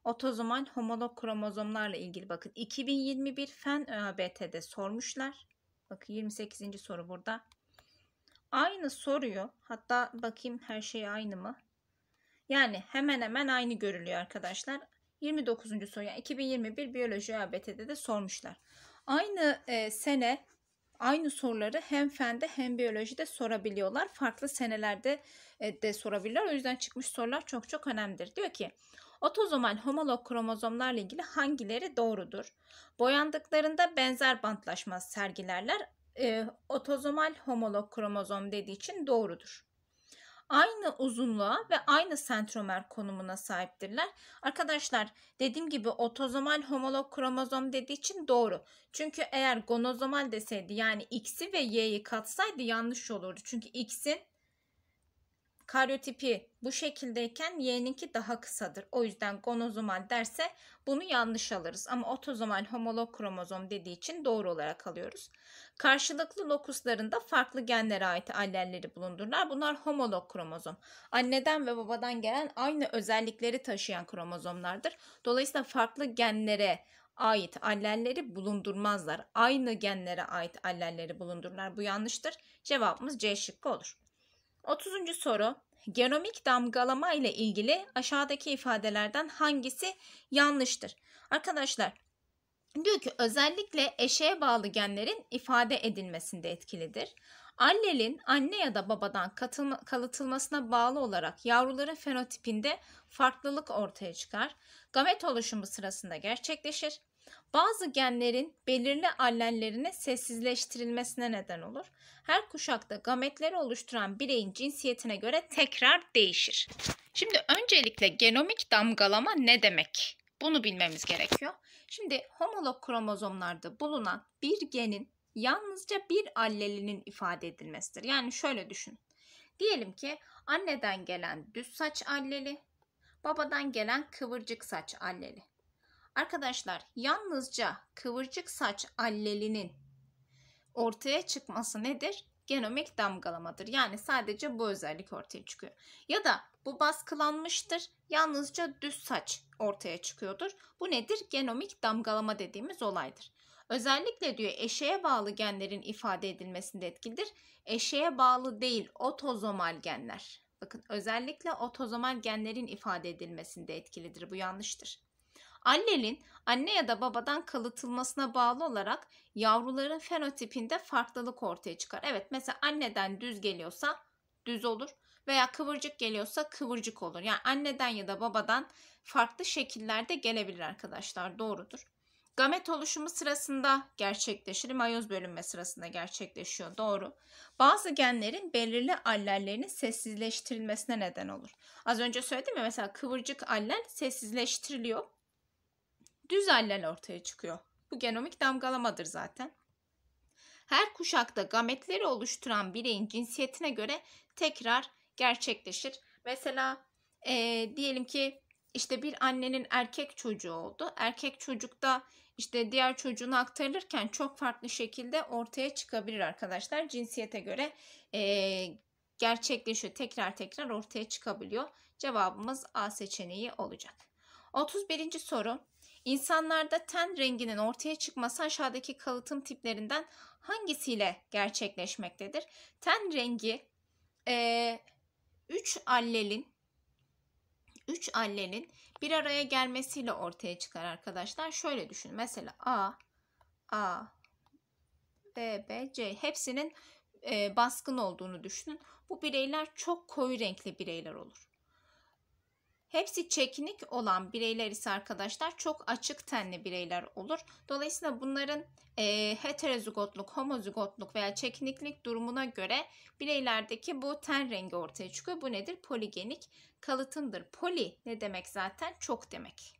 Otozomal homolog kromozomlarla ilgili bakın 2021 Fen ÖABT'de sormuşlar. Bakın 28. soru burada. Aynı soruyu hatta bakayım her şey aynı mı? Yani hemen hemen aynı görülüyor arkadaşlar. 29. soru yani 2021 biyoloji ÖABT'de de sormuşlar. Aynı e, sene aynı soruları hem fende hem biyolojide sorabiliyorlar. Farklı senelerde e, de sorabiliyorlar. O yüzden çıkmış sorular çok çok önemlidir. Diyor ki otozomal homolog kromozomlarla ilgili hangileri doğrudur? Boyandıklarında benzer bantlaşma sergilerler. E, otozomal homolog kromozom dediği için doğrudur aynı uzunluğa ve aynı sentromer konumuna sahiptirler. Arkadaşlar dediğim gibi otozomal homolog kromozom dediği için doğru. Çünkü eğer gonozomal deseydi yani X'i ve Y'yi katsaydı yanlış olurdu. Çünkü X'in karyotipi bu şekildeyken Y'ninki daha kısadır. O yüzden gonozomal derse bunu yanlış alırız. Ama otozomal homolog kromozom dediği için doğru olarak alıyoruz. Karşılıklı lokuslarında farklı genlere ait allelleri bulundurlar. Bunlar homolog kromozom. Anneden ve babadan gelen aynı özellikleri taşıyan kromozomlardır. Dolayısıyla farklı genlere ait allelleri bulundurmazlar. Aynı genlere ait allelleri bulundururlar. Bu yanlıştır. Cevabımız C şıkkı olur. 30. soru. Genomik damgalama ile ilgili aşağıdaki ifadelerden hangisi yanlıştır? Arkadaşlar diyor ki özellikle eşeğe bağlı genlerin ifade edilmesinde etkilidir. Allelin anne ya da babadan katılma, kalıtılmasına bağlı olarak yavruların fenotipinde farklılık ortaya çıkar. Gamet oluşumu sırasında gerçekleşir. Bazı genlerin belirli allellerine sessizleştirilmesine neden olur. Her kuşakta gametleri oluşturan bireyin cinsiyetine göre tekrar değişir. Şimdi öncelikle genomik damgalama ne demek? Bunu bilmemiz gerekiyor. Şimdi homolog kromozomlarda bulunan bir genin yalnızca bir allelinin ifade edilmesidir. Yani şöyle düşün. Diyelim ki anneden gelen düz saç alleli, babadan gelen kıvırcık saç alleli. Arkadaşlar yalnızca kıvırcık saç allelinin ortaya çıkması nedir? Genomik damgalamadır. Yani sadece bu özellik ortaya çıkıyor. Ya da bu baskılanmıştır. Yalnızca düz saç ortaya çıkıyordur. Bu nedir? Genomik damgalama dediğimiz olaydır. Özellikle diyor eşeğe bağlı genlerin ifade edilmesinde etkilidir. Eşeğe bağlı değil otozomal genler. Bakın özellikle otozomal genlerin ifade edilmesinde etkilidir. Bu yanlıştır. Allenin anne ya da babadan kalıtılmasına bağlı olarak yavruların fenotipinde farklılık ortaya çıkar. Evet mesela anneden düz geliyorsa düz olur veya kıvırcık geliyorsa kıvırcık olur. Yani anneden ya da babadan farklı şekillerde gelebilir arkadaşlar doğrudur. Gamet oluşumu sırasında gerçekleşir. Mayoz bölünme sırasında gerçekleşiyor. Doğru. Bazı genlerin belirli allellerinin sessizleştirilmesine neden olur. Az önce söyledim ya mesela kıvırcık allel sessizleştiriliyor düz allel ortaya çıkıyor. Bu genomik damgalamadır zaten. Her kuşakta gametleri oluşturan bireyin cinsiyetine göre tekrar gerçekleşir. Mesela e, diyelim ki işte bir annenin erkek çocuğu oldu. Erkek çocuk da işte diğer çocuğuna aktarılırken çok farklı şekilde ortaya çıkabilir arkadaşlar. Cinsiyete göre e, gerçekleşiyor. Tekrar tekrar ortaya çıkabiliyor. Cevabımız A seçeneği olacak. 31. soru. İnsanlarda ten renginin ortaya çıkması aşağıdaki kalıtım tiplerinden hangisiyle gerçekleşmektedir? Ten rengi 3 e, üç allelin 3 allelin bir araya gelmesiyle ortaya çıkar arkadaşlar. Şöyle düşünün, Mesela A, A, B, B, C hepsinin e, baskın olduğunu düşünün. Bu bireyler çok koyu renkli bireyler olur. Hepsi çekinik olan bireyler ise arkadaşlar çok açık tenli bireyler olur. Dolayısıyla bunların e, heterozigotluk, homozigotluk veya çekiniklik durumuna göre bireylerdeki bu ten rengi ortaya çıkıyor. Bu nedir? Poligenik kalıtımdır. Poli ne demek zaten? Çok demek.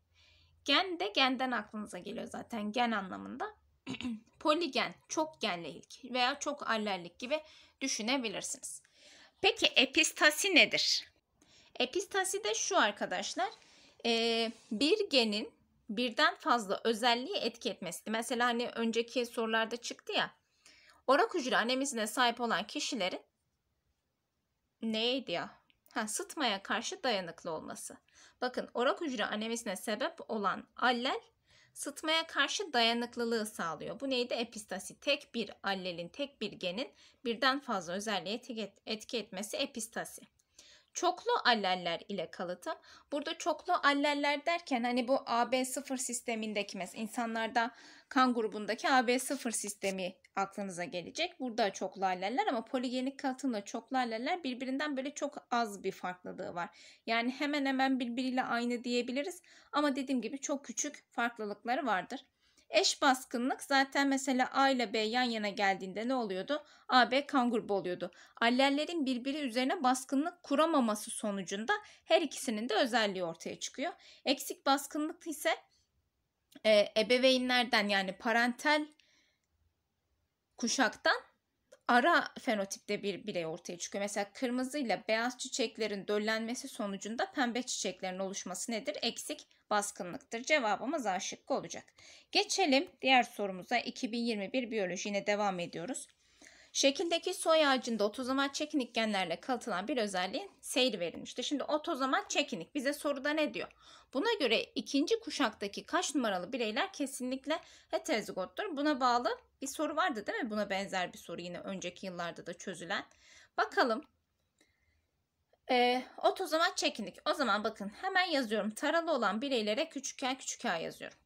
Gen de genden aklınıza geliyor zaten gen anlamında. Poligen, çok genlilik veya çok allerlik gibi düşünebilirsiniz. Peki epistasi nedir? Epistasi de şu arkadaşlar. E, bir genin birden fazla özelliği etki etmesi. Mesela hani önceki sorularda çıktı ya. Orak hücre anemisine sahip olan kişilerin neydi ya? Ha, sıtmaya karşı dayanıklı olması. Bakın orak hücre anemisine sebep olan allel sıtmaya karşı dayanıklılığı sağlıyor. Bu neydi? Epistasi. Tek bir allelin, tek bir genin birden fazla özelliğe etki etmesi epistasi çoklu alleller ile kalıtım. Burada çoklu alleller derken hani bu AB0 sistemindeki mesela insanlarda kan grubundaki AB0 sistemi aklınıza gelecek. Burada çoklu alleller ama poligenik kalıtımla çoklu alleller birbirinden böyle çok az bir farklılığı var. Yani hemen hemen birbiriyle aynı diyebiliriz ama dediğim gibi çok küçük farklılıkları vardır. Eş baskınlık zaten mesela A ile B yan yana geldiğinde ne oluyordu? AB kan grubu oluyordu. Allellerin birbiri üzerine baskınlık kuramaması sonucunda her ikisinin de özelliği ortaya çıkıyor. Eksik baskınlık ise e, ebeveynlerden yani parental kuşaktan ara fenotipte bir birey ortaya çıkıyor. Mesela kırmızı ile beyaz çiçeklerin döllenmesi sonucunda pembe çiçeklerin oluşması nedir? Eksik baskınlıktır. Cevabımız A şıkkı olacak. Geçelim diğer sorumuza. 2021 biyoloji yine devam ediyoruz. Şekildeki soy ağacında otozamat çekinik genlerle kalıtılan bir özelliğin seyri verilmişti. Şimdi otozamat çekinik bize soruda ne diyor? Buna göre ikinci kuşaktaki kaç numaralı bireyler kesinlikle heterozigottur? Buna bağlı bir soru vardı değil mi? Buna benzer bir soru yine önceki yıllarda da çözülen. Bakalım e, o zaman çekindik. O zaman bakın hemen yazıyorum. Taralı olan bireylere küçük a küçük a yazıyorum.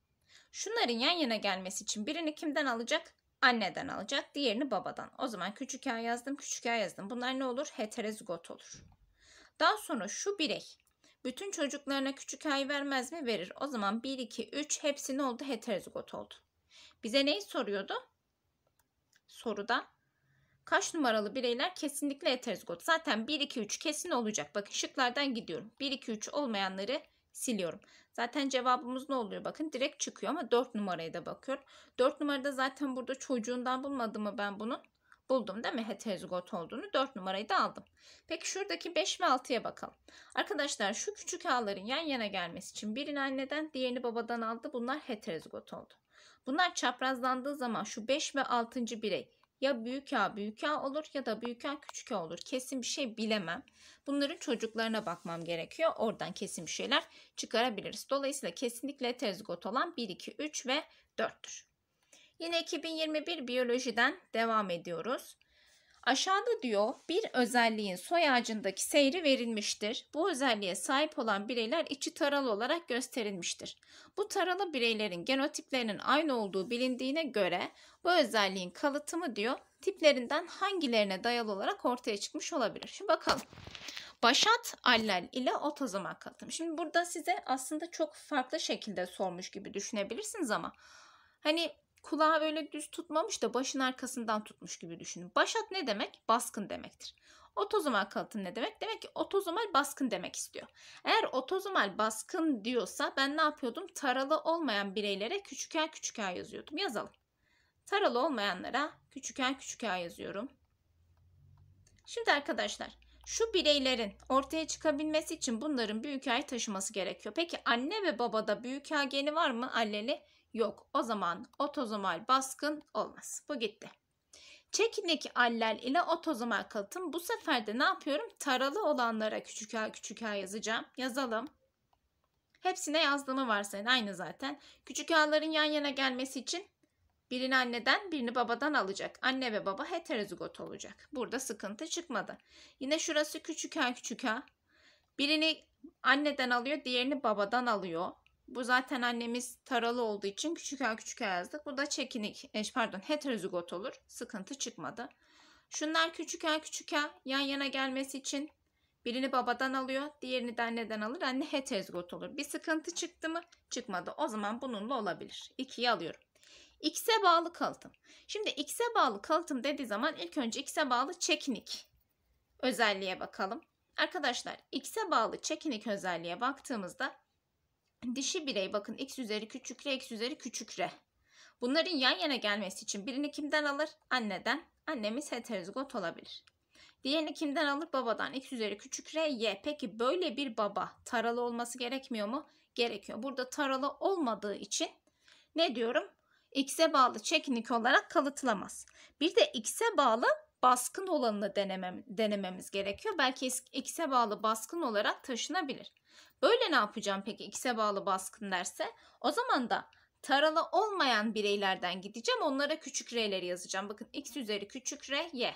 Şunların yan yana gelmesi için birini kimden alacak? Anneden alacak. Diğerini babadan. O zaman küçük a yazdım küçük a yazdım. Bunlar ne olur? Heterozigot olur. Daha sonra şu birey bütün çocuklarına küçük a'yı vermez mi? Verir. O zaman 1, 2, 3 hepsi ne oldu? Heterozigot oldu. Bize neyi soruyordu? Soruda kaç numaralı bireyler kesinlikle heterozigot. Zaten 1, 2, 3 kesin olacak. Bakın şıklardan gidiyorum. 1, 2, 3 olmayanları siliyorum. Zaten cevabımız ne oluyor? Bakın direkt çıkıyor ama 4 numaraya da bakıyorum. 4 numarada zaten burada çocuğundan bulmadım mı ben bunun? Buldum değil mi heterozigot olduğunu? 4 numarayı da aldım. Peki şuradaki 5 ve 6'ya bakalım. Arkadaşlar şu küçük ağların yan yana gelmesi için birini anneden diğerini babadan aldı. Bunlar heterozigot oldu. Bunlar çaprazlandığı zaman şu 5 ve 6. birey ya büyük A büyük A olur ya da büyük A küçük A olur. Kesin bir şey bilemem. Bunların çocuklarına bakmam gerekiyor. Oradan kesin bir şeyler çıkarabiliriz. Dolayısıyla kesinlikle tezgot olan 1, 2, 3 ve 4'tür. Yine 2021 biyolojiden devam ediyoruz. Aşağıda diyor bir özelliğin soy ağacındaki seyri verilmiştir. Bu özelliğe sahip olan bireyler içi taralı olarak gösterilmiştir. Bu taralı bireylerin genotiplerinin aynı olduğu bilindiğine göre bu özelliğin kalıtımı diyor tiplerinden hangilerine dayalı olarak ortaya çıkmış olabilir. Şimdi bakalım. Başat allel ile otozomal kalıtım. Şimdi burada size aslında çok farklı şekilde sormuş gibi düşünebilirsiniz ama hani kulağı böyle düz tutmamış da başın arkasından tutmuş gibi düşünün. Başat ne demek? Baskın demektir. Otozomal kalıtım ne demek? Demek ki otozomal baskın demek istiyor. Eğer otozomal baskın diyorsa ben ne yapıyordum? Taralı olmayan bireylere küçük a küçük a yazıyordum. Yazalım. Taralı olmayanlara küçük a küçük a yazıyorum. Şimdi arkadaşlar şu bireylerin ortaya çıkabilmesi için bunların büyük ay taşıması gerekiyor. Peki anne ve babada büyük A geni var mı? Alleli yok. O zaman otozomal baskın olmaz. Bu gitti. Çekindeki allel ile otozomal kalıtım. Bu sefer de ne yapıyorum? Taralı olanlara küçük a küçük a yazacağım. Yazalım. Hepsine yazdığımı varsayın. Aynı zaten. Küçük a'ların yan yana gelmesi için birini anneden birini babadan alacak. Anne ve baba heterozigot olacak. Burada sıkıntı çıkmadı. Yine şurası küçük a küçük a. Birini anneden alıyor, diğerini babadan alıyor. Bu zaten annemiz taralı olduğu için küçük el küçük yazdık. Bu da çekinik, e, pardon heterozigot olur. Sıkıntı çıkmadı. Şunlar küçük el küçük el yan yana gelmesi için birini babadan alıyor, diğerini de anneden alır. Anne heterozigot olur. Bir sıkıntı çıktı mı? Çıkmadı. O zaman bununla olabilir. İkiyi alıyorum. X'e bağlı kalıtım. Şimdi X'e bağlı kalıtım dediği zaman ilk önce X'e bağlı çekinik özelliğe bakalım. Arkadaşlar X'e bağlı çekinik özelliğe baktığımızda dişi birey bakın x üzeri küçük r x üzeri küçük r. Bunların yan yana gelmesi için birini kimden alır? Anneden. Annemiz heterozigot olabilir. Diğerini kimden alır? Babadan. X üzeri küçük r y. Peki böyle bir baba taralı olması gerekmiyor mu? Gerekiyor. Burada taralı olmadığı için ne diyorum? X'e bağlı çekinik olarak kalıtılamaz. Bir de X'e bağlı baskın olanını denememiz gerekiyor. Belki X'e bağlı baskın olarak taşınabilir. Böyle ne yapacağım peki ikise bağlı baskın derse? O zaman da taralı olmayan bireylerden gideceğim. Onlara küçük r'leri yazacağım. Bakın x üzeri küçük r, y.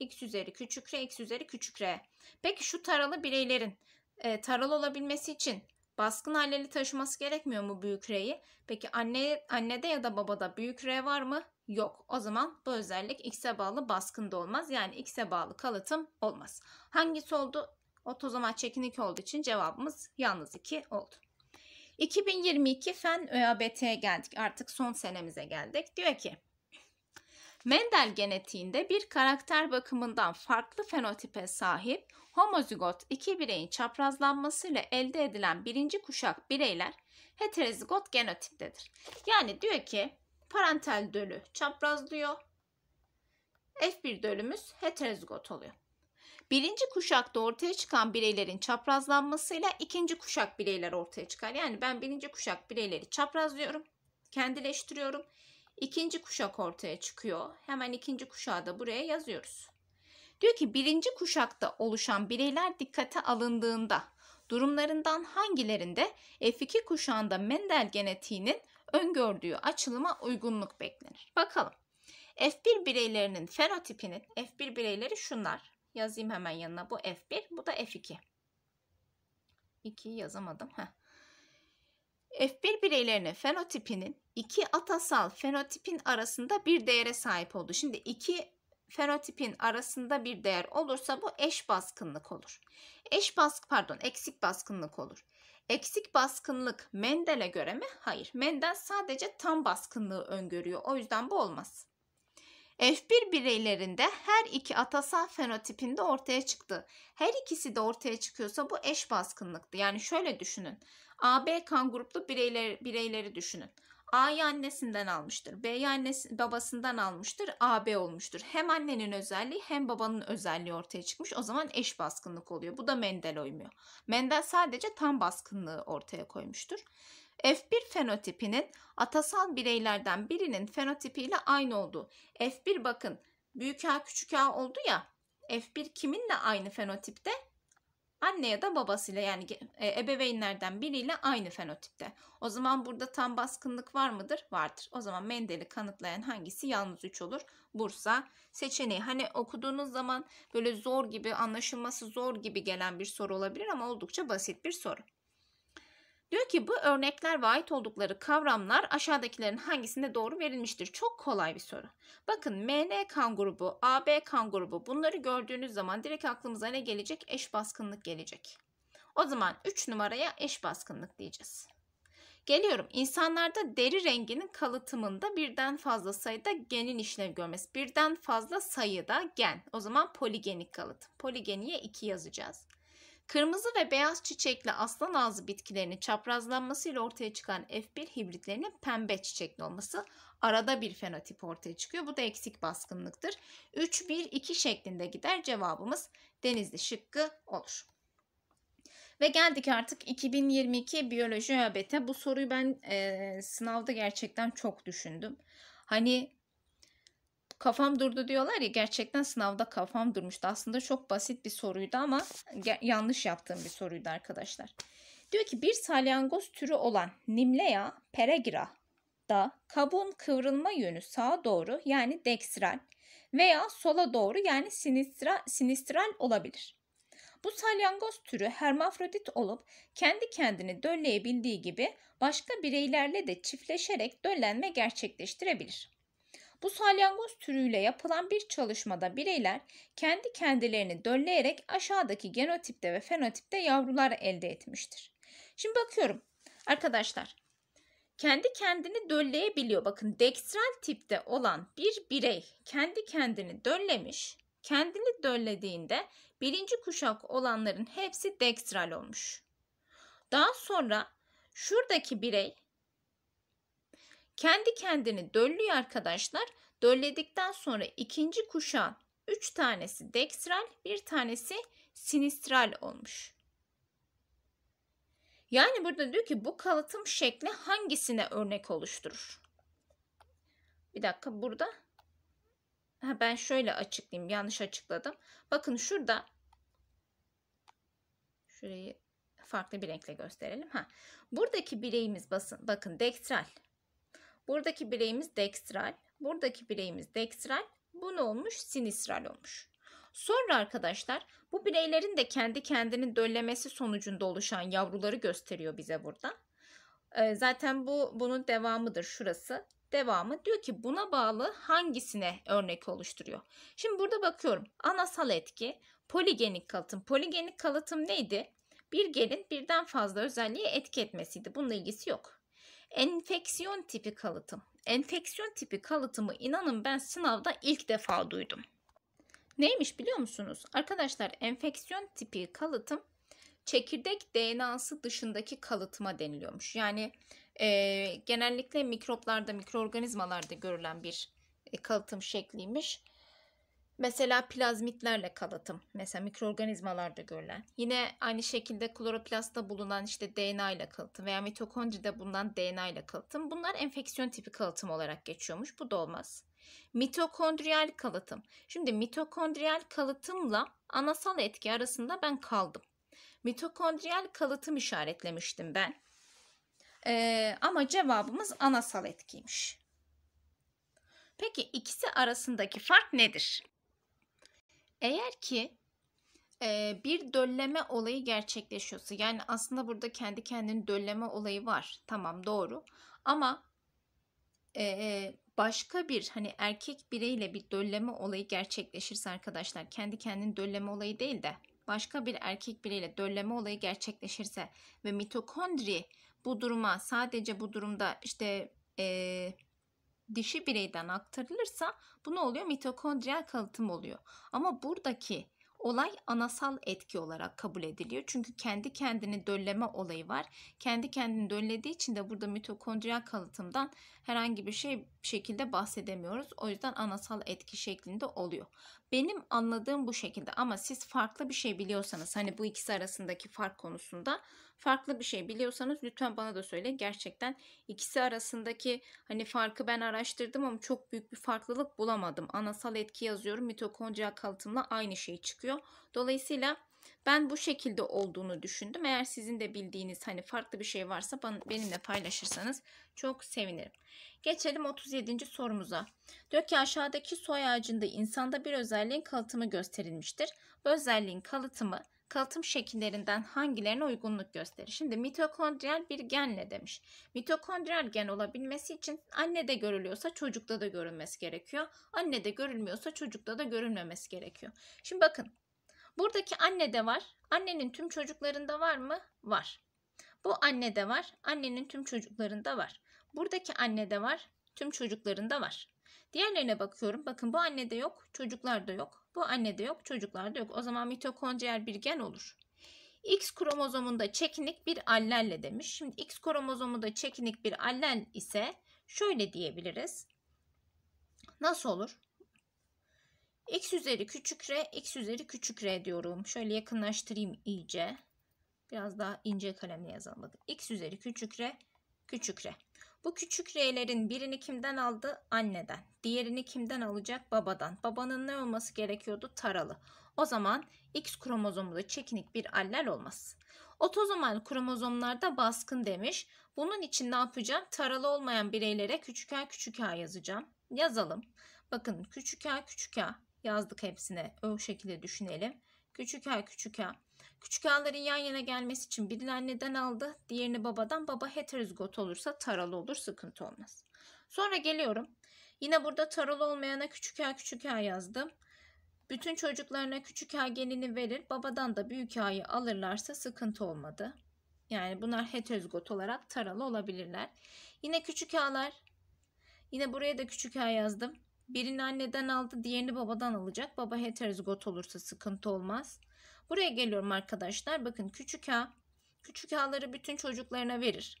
x üzeri küçük r, x üzeri küçük r. Peki şu taralı bireylerin e, taralı olabilmesi için baskın haleli taşıması gerekmiyor mu büyük r'yi? Peki anne annede ya da babada büyük r var mı? Yok. O zaman bu özellik x'e bağlı baskında olmaz. Yani x'e bağlı kalıtım olmaz. Hangisi oldu? Ot o zaman çekin olduğu için cevabımız yalnız 2 oldu. 2022 Fen ÖABT'ye geldik. Artık son senemize geldik. Diyor ki Mendel genetiğinde bir karakter bakımından farklı fenotipe sahip homozigot iki bireyin çaprazlanmasıyla elde edilen birinci kuşak bireyler heterozigot genotiptedir. Yani diyor ki parantel dölü çaprazlıyor. F1 dölümüz heterozigot oluyor birinci kuşakta ortaya çıkan bireylerin çaprazlanmasıyla ikinci kuşak bireyler ortaya çıkar. Yani ben birinci kuşak bireyleri çaprazlıyorum, kendileştiriyorum. İkinci kuşak ortaya çıkıyor. Hemen ikinci kuşağı da buraya yazıyoruz. Diyor ki birinci kuşakta oluşan bireyler dikkate alındığında durumlarından hangilerinde F2 kuşağında Mendel genetiğinin öngördüğü açılıma uygunluk beklenir. Bakalım. F1 bireylerinin fenotipinin F1 bireyleri şunlar. Yazayım hemen yanına. Bu F1, bu da F2. 2'yi yazamadım. Heh. F1 bireylerinin fenotipinin iki atasal fenotipin arasında bir değere sahip oldu. Şimdi iki fenotipin arasında bir değer olursa bu eş baskınlık olur. Eş baskı pardon eksik baskınlık olur. Eksik baskınlık Mendel'e göre mi? Hayır. Mendel sadece tam baskınlığı öngörüyor. O yüzden bu olmaz. F1 bireylerinde her iki atasal fenotipinde ortaya çıktı. Her ikisi de ortaya çıkıyorsa bu eş baskınlıktı. Yani şöyle düşünün. AB kan gruplu bireyler, bireyleri düşünün. A'yı annesinden almıştır. B'yi annesi, babasından almıştır. AB olmuştur. Hem annenin özelliği hem babanın özelliği ortaya çıkmış. O zaman eş baskınlık oluyor. Bu da Mendel oymuyor. Mendel sadece tam baskınlığı ortaya koymuştur. F1 fenotipinin atasal bireylerden birinin fenotipiyle aynı olduğu. F1 bakın büyük A küçük A oldu ya. F1 kiminle aynı fenotipte? Anne ya da babasıyla yani e, ebeveynlerden biriyle aynı fenotipte. O zaman burada tam baskınlık var mıdır? Vardır. O zaman Mendel'i kanıtlayan hangisi? Yalnız 3 olur. Bursa seçeneği. Hani okuduğunuz zaman böyle zor gibi anlaşılması zor gibi gelen bir soru olabilir ama oldukça basit bir soru. Diyor ki bu örnekler ve ait oldukları kavramlar aşağıdakilerin hangisinde doğru verilmiştir? Çok kolay bir soru. Bakın MN kan grubu, AB kan grubu bunları gördüğünüz zaman direkt aklımıza ne gelecek? Eş baskınlık gelecek. O zaman 3 numaraya eş baskınlık diyeceğiz. Geliyorum İnsanlarda deri renginin kalıtımında birden fazla sayıda genin işlev görmesi. Birden fazla sayıda gen. O zaman poligenik kalıtım. Poligeniye 2 yazacağız. Kırmızı ve beyaz çiçekli aslan ağzı bitkilerinin çaprazlanmasıyla ortaya çıkan F1 hibritlerinin pembe çiçekli olması arada bir fenotip ortaya çıkıyor. Bu da eksik baskınlıktır. 3-1-2 şeklinde gider cevabımız denizli şıkkı olur. Ve geldik artık 2022 biyoloji öğbete. Bu soruyu ben e, sınavda gerçekten çok düşündüm. Hani kafam durdu diyorlar ya gerçekten sınavda kafam durmuştu. Aslında çok basit bir soruydu ama yanlış yaptığım bir soruydu arkadaşlar. Diyor ki bir salyangoz türü olan Nimlea peregira da kabuğun kıvrılma yönü sağa doğru yani dextral veya sola doğru yani sinistra, sinistral olabilir. Bu salyangoz türü hermafrodit olup kendi kendini dölleyebildiği gibi başka bireylerle de çiftleşerek döllenme gerçekleştirebilir. Bu salyangoz türüyle yapılan bir çalışmada bireyler kendi kendilerini dölleyerek aşağıdaki genotipte ve fenotipte yavrular elde etmiştir. Şimdi bakıyorum arkadaşlar kendi kendini dölleyebiliyor. Bakın dekstral tipte olan bir birey kendi kendini döllemiş. Kendini döllediğinde birinci kuşak olanların hepsi dekstral olmuş. Daha sonra şuradaki birey kendi kendini döllüyor arkadaşlar. Dölledikten sonra ikinci kuşağın 3 tanesi dekstral, bir tanesi sinistral olmuş. Yani burada diyor ki bu kalıtım şekli hangisine örnek oluşturur? Bir dakika burada ha, ben şöyle açıklayayım. Yanlış açıkladım. Bakın şurada şurayı farklı bir renkle gösterelim. Ha. Buradaki bireyimiz basın, bakın dektral Buradaki bileğimiz dekstral. Buradaki bileğimiz dekstral. Bu ne olmuş? Sinistral olmuş. Sonra arkadaşlar bu bireylerin de kendi kendini döllemesi sonucunda oluşan yavruları gösteriyor bize burada. Ee, zaten bu bunun devamıdır şurası. Devamı diyor ki buna bağlı hangisine örnek oluşturuyor? Şimdi burada bakıyorum. Anasal etki, poligenik kalıtım. Poligenik kalıtım neydi? Bir gelin birden fazla özelliğe etki etmesiydi. Bununla ilgisi yok. Enfeksiyon tipi kalıtım. Enfeksiyon tipi kalıtımı inanın ben sınavda ilk defa duydum. Neymiş biliyor musunuz? Arkadaşlar enfeksiyon tipi kalıtım çekirdek DNA'sı dışındaki kalıtıma deniliyormuş. Yani e, genellikle mikroplarda, mikroorganizmalarda görülen bir e, kalıtım şekliymiş. Mesela plazmitlerle kalıtım, mesela mikroorganizmalarda görülen. Yine aynı şekilde kloroplastta bulunan işte DNA ile kalıtım veya mitokondride bulunan DNA ile kalıtım. Bunlar enfeksiyon tipi kalıtım olarak geçiyormuş. Bu da olmaz. Mitokondriyal kalıtım. Şimdi mitokondriyal kalıtımla anasal etki arasında ben kaldım. Mitokondriyal kalıtım işaretlemiştim ben. Ee, ama cevabımız anasal etkiymiş. Peki ikisi arasındaki fark nedir? Eğer ki e, bir dölleme olayı gerçekleşiyorsa yani aslında burada kendi kendini dölleme olayı var tamam doğru ama e, e, başka bir hani erkek bireyle bir dölleme olayı gerçekleşirse arkadaşlar kendi kendini dölleme olayı değil de başka bir erkek bireyle dölleme olayı gerçekleşirse ve mitokondri bu duruma sadece bu durumda işte e, dişi bireyden aktarılırsa bu ne oluyor? Mitokondriyal kalıtım oluyor. Ama buradaki olay anasal etki olarak kabul ediliyor. Çünkü kendi kendini dölleme olayı var. Kendi kendini döllediği için de burada mitokondriyal kalıtımdan herhangi bir şey şekilde bahsedemiyoruz. O yüzden anasal etki şeklinde oluyor. Benim anladığım bu şekilde ama siz farklı bir şey biliyorsanız hani bu ikisi arasındaki fark konusunda farklı bir şey biliyorsanız lütfen bana da söyle. Gerçekten ikisi arasındaki hani farkı ben araştırdım ama çok büyük bir farklılık bulamadım. Anasal etki yazıyorum mitokondriyal kalıtımla aynı şey çıkıyor. Dolayısıyla ben bu şekilde olduğunu düşündüm. Eğer sizin de bildiğiniz hani farklı bir şey varsa benimle paylaşırsanız çok sevinirim. Geçelim 37. sorumuza. Diyor ki aşağıdaki soy ağacında insanda bir özelliğin kalıtımı gösterilmiştir. Bu özelliğin kalıtımı kalıtım şekillerinden hangilerine uygunluk gösterir? Şimdi mitokondriyal bir genle demiş. Mitokondriyal gen olabilmesi için annede görülüyorsa çocukta da görünmesi gerekiyor. Annede görülmüyorsa çocukta da görünmemesi gerekiyor. Şimdi bakın Buradaki anne de var. Annenin tüm çocuklarında var mı? Var. Bu anne de var. Annenin tüm çocuklarında var. Buradaki anne de var. Tüm çocuklarında var. Diğerlerine bakıyorum. Bakın bu anne de yok, çocuklar da yok. Bu anne de yok, çocuklar da yok. O zaman mitokondriyal bir gen olur. X kromozomunda çekinik bir allelle demiş. Şimdi X kromozomunda çekinik bir allel ise şöyle diyebiliriz. Nasıl olur? X üzeri küçük R, X üzeri küçük R diyorum. Şöyle yakınlaştırayım iyice. Biraz daha ince kalemle yazalım. X üzeri küçük R, küçük R. Bu küçük R'lerin birini kimden aldı? Anneden. Diğerini kimden alacak? Babadan. Babanın ne olması gerekiyordu? Taralı. O zaman X kromozomlu çekinik bir aller olmaz. Otozomal kromozomlarda baskın demiş. Bunun için ne yapacağım? Taralı olmayan bireylere küçük a küçük a yazacağım. Yazalım. Bakın küçük a küçük a yazdık hepsine. O şekilde düşünelim. Küçük A küçük A. Küçük A'ların yan yana gelmesi için birini anneden aldı, diğerini babadan. Baba heterozigot olursa taralı olur, sıkıntı olmaz. Sonra geliyorum. Yine burada taralı olmayana küçük A küçük A yazdım. Bütün çocuklarına küçük A genini verir, babadan da büyük A'yı alırlarsa sıkıntı olmadı. Yani bunlar heterozigot olarak taralı olabilirler. Yine küçük A'lar. Yine buraya da küçük A yazdım. Birini anneden aldı, diğerini babadan alacak. Baba heterozigot olursa sıkıntı olmaz. Buraya geliyorum arkadaşlar. Bakın küçük A, küçük A'ları bütün çocuklarına verir.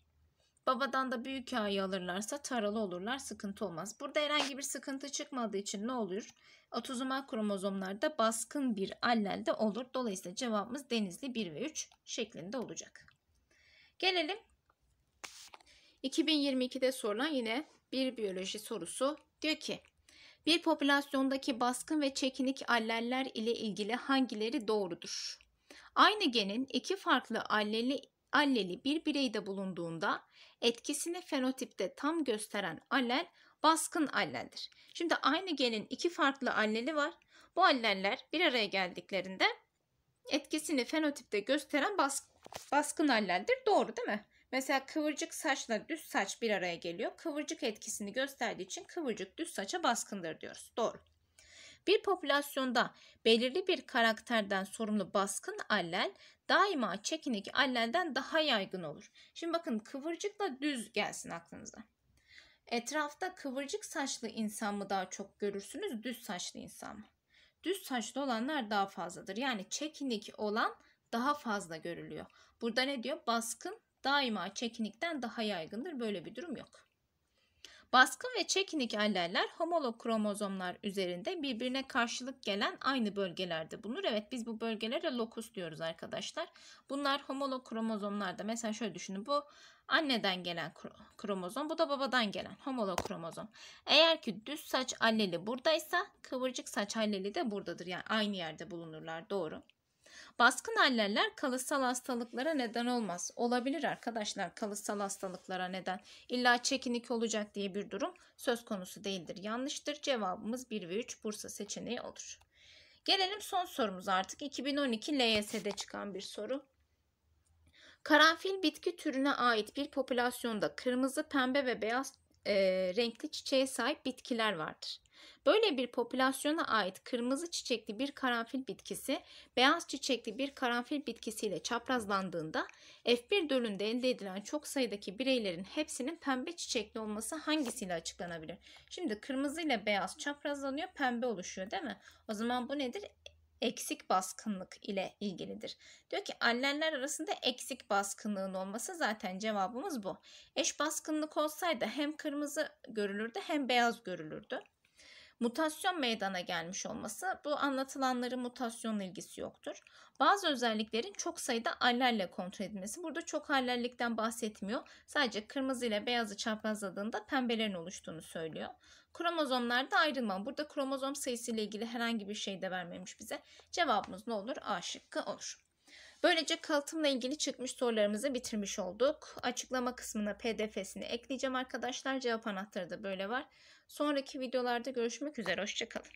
Babadan da büyük A'yı alırlarsa taralı olurlar, sıkıntı olmaz. Burada herhangi bir sıkıntı çıkmadığı için ne olur? Otozomal kromozomlarda baskın bir allelde olur. Dolayısıyla cevabımız denizli 1 ve 3 şeklinde olacak. Gelelim 2022'de sorulan yine bir biyoloji sorusu. Diyor ki bir popülasyondaki baskın ve çekinik alleller ile ilgili hangileri doğrudur? Aynı genin iki farklı alleli, alleli bir bireyde bulunduğunda etkisini fenotipte tam gösteren allel baskın alleldir. Şimdi aynı genin iki farklı alleli var. Bu alleller bir araya geldiklerinde etkisini fenotipte gösteren baskın alleldir. Doğru değil mi? Mesela kıvırcık saçla düz saç bir araya geliyor. Kıvırcık etkisini gösterdiği için kıvırcık düz saça baskındır diyoruz. Doğru. Bir popülasyonda belirli bir karakterden sorumlu baskın allel daima çekinik allelden daha yaygın olur. Şimdi bakın kıvırcıkla düz gelsin aklınıza. Etrafta kıvırcık saçlı insan mı daha çok görürsünüz, düz saçlı insan mı? Düz saçlı olanlar daha fazladır. Yani çekinik olan daha fazla görülüyor. Burada ne diyor? Baskın daima çekinikten daha yaygındır. Böyle bir durum yok. Baskın ve çekinik alleller homolog kromozomlar üzerinde birbirine karşılık gelen aynı bölgelerde bulunur. Evet biz bu bölgelere lokus diyoruz arkadaşlar. Bunlar homolog kromozomlarda mesela şöyle düşünün bu anneden gelen kromozom bu da babadan gelen homolog kromozom. Eğer ki düz saç alleli buradaysa kıvırcık saç alleli de buradadır. Yani aynı yerde bulunurlar doğru. Baskın haller kalıtsal hastalıklara neden olmaz. Olabilir arkadaşlar kalıtsal hastalıklara neden. İlla çekinik olacak diye bir durum söz konusu değildir. Yanlıştır. Cevabımız 1 ve 3 Bursa seçeneği olur. Gelelim son sorumuz artık 2012 LYS'de çıkan bir soru. Karanfil bitki türüne ait bir popülasyonda kırmızı, pembe ve beyaz e, renkli çiçeğe sahip bitkiler vardır. Böyle bir popülasyona ait kırmızı çiçekli bir karanfil bitkisi beyaz çiçekli bir karanfil bitkisiyle çaprazlandığında F1 dölünde elde edilen çok sayıdaki bireylerin hepsinin pembe çiçekli olması hangisiyle açıklanabilir? Şimdi kırmızı ile beyaz çaprazlanıyor pembe oluşuyor değil mi? O zaman bu nedir? eksik baskınlık ile ilgilidir. Diyor ki alleller arasında eksik baskınlığın olması zaten cevabımız bu. Eş baskınlık olsaydı hem kırmızı görülürdü hem beyaz görülürdü mutasyon meydana gelmiş olması bu anlatılanların mutasyon ilgisi yoktur. Bazı özelliklerin çok sayıda allerle kontrol edilmesi. Burada çok allerlikten bahsetmiyor. Sadece kırmızı ile beyazı çaprazladığında pembelerin oluştuğunu söylüyor. Kromozomlarda ayrılma. Burada kromozom sayısı ile ilgili herhangi bir şey de vermemiş bize. Cevabımız ne olur? A şıkkı olur. Böylece kalıtımla ilgili çıkmış sorularımızı bitirmiş olduk. Açıklama kısmına pdf'sini ekleyeceğim arkadaşlar. Cevap anahtarı da böyle var. Sonraki videolarda görüşmek üzere. Hoşçakalın.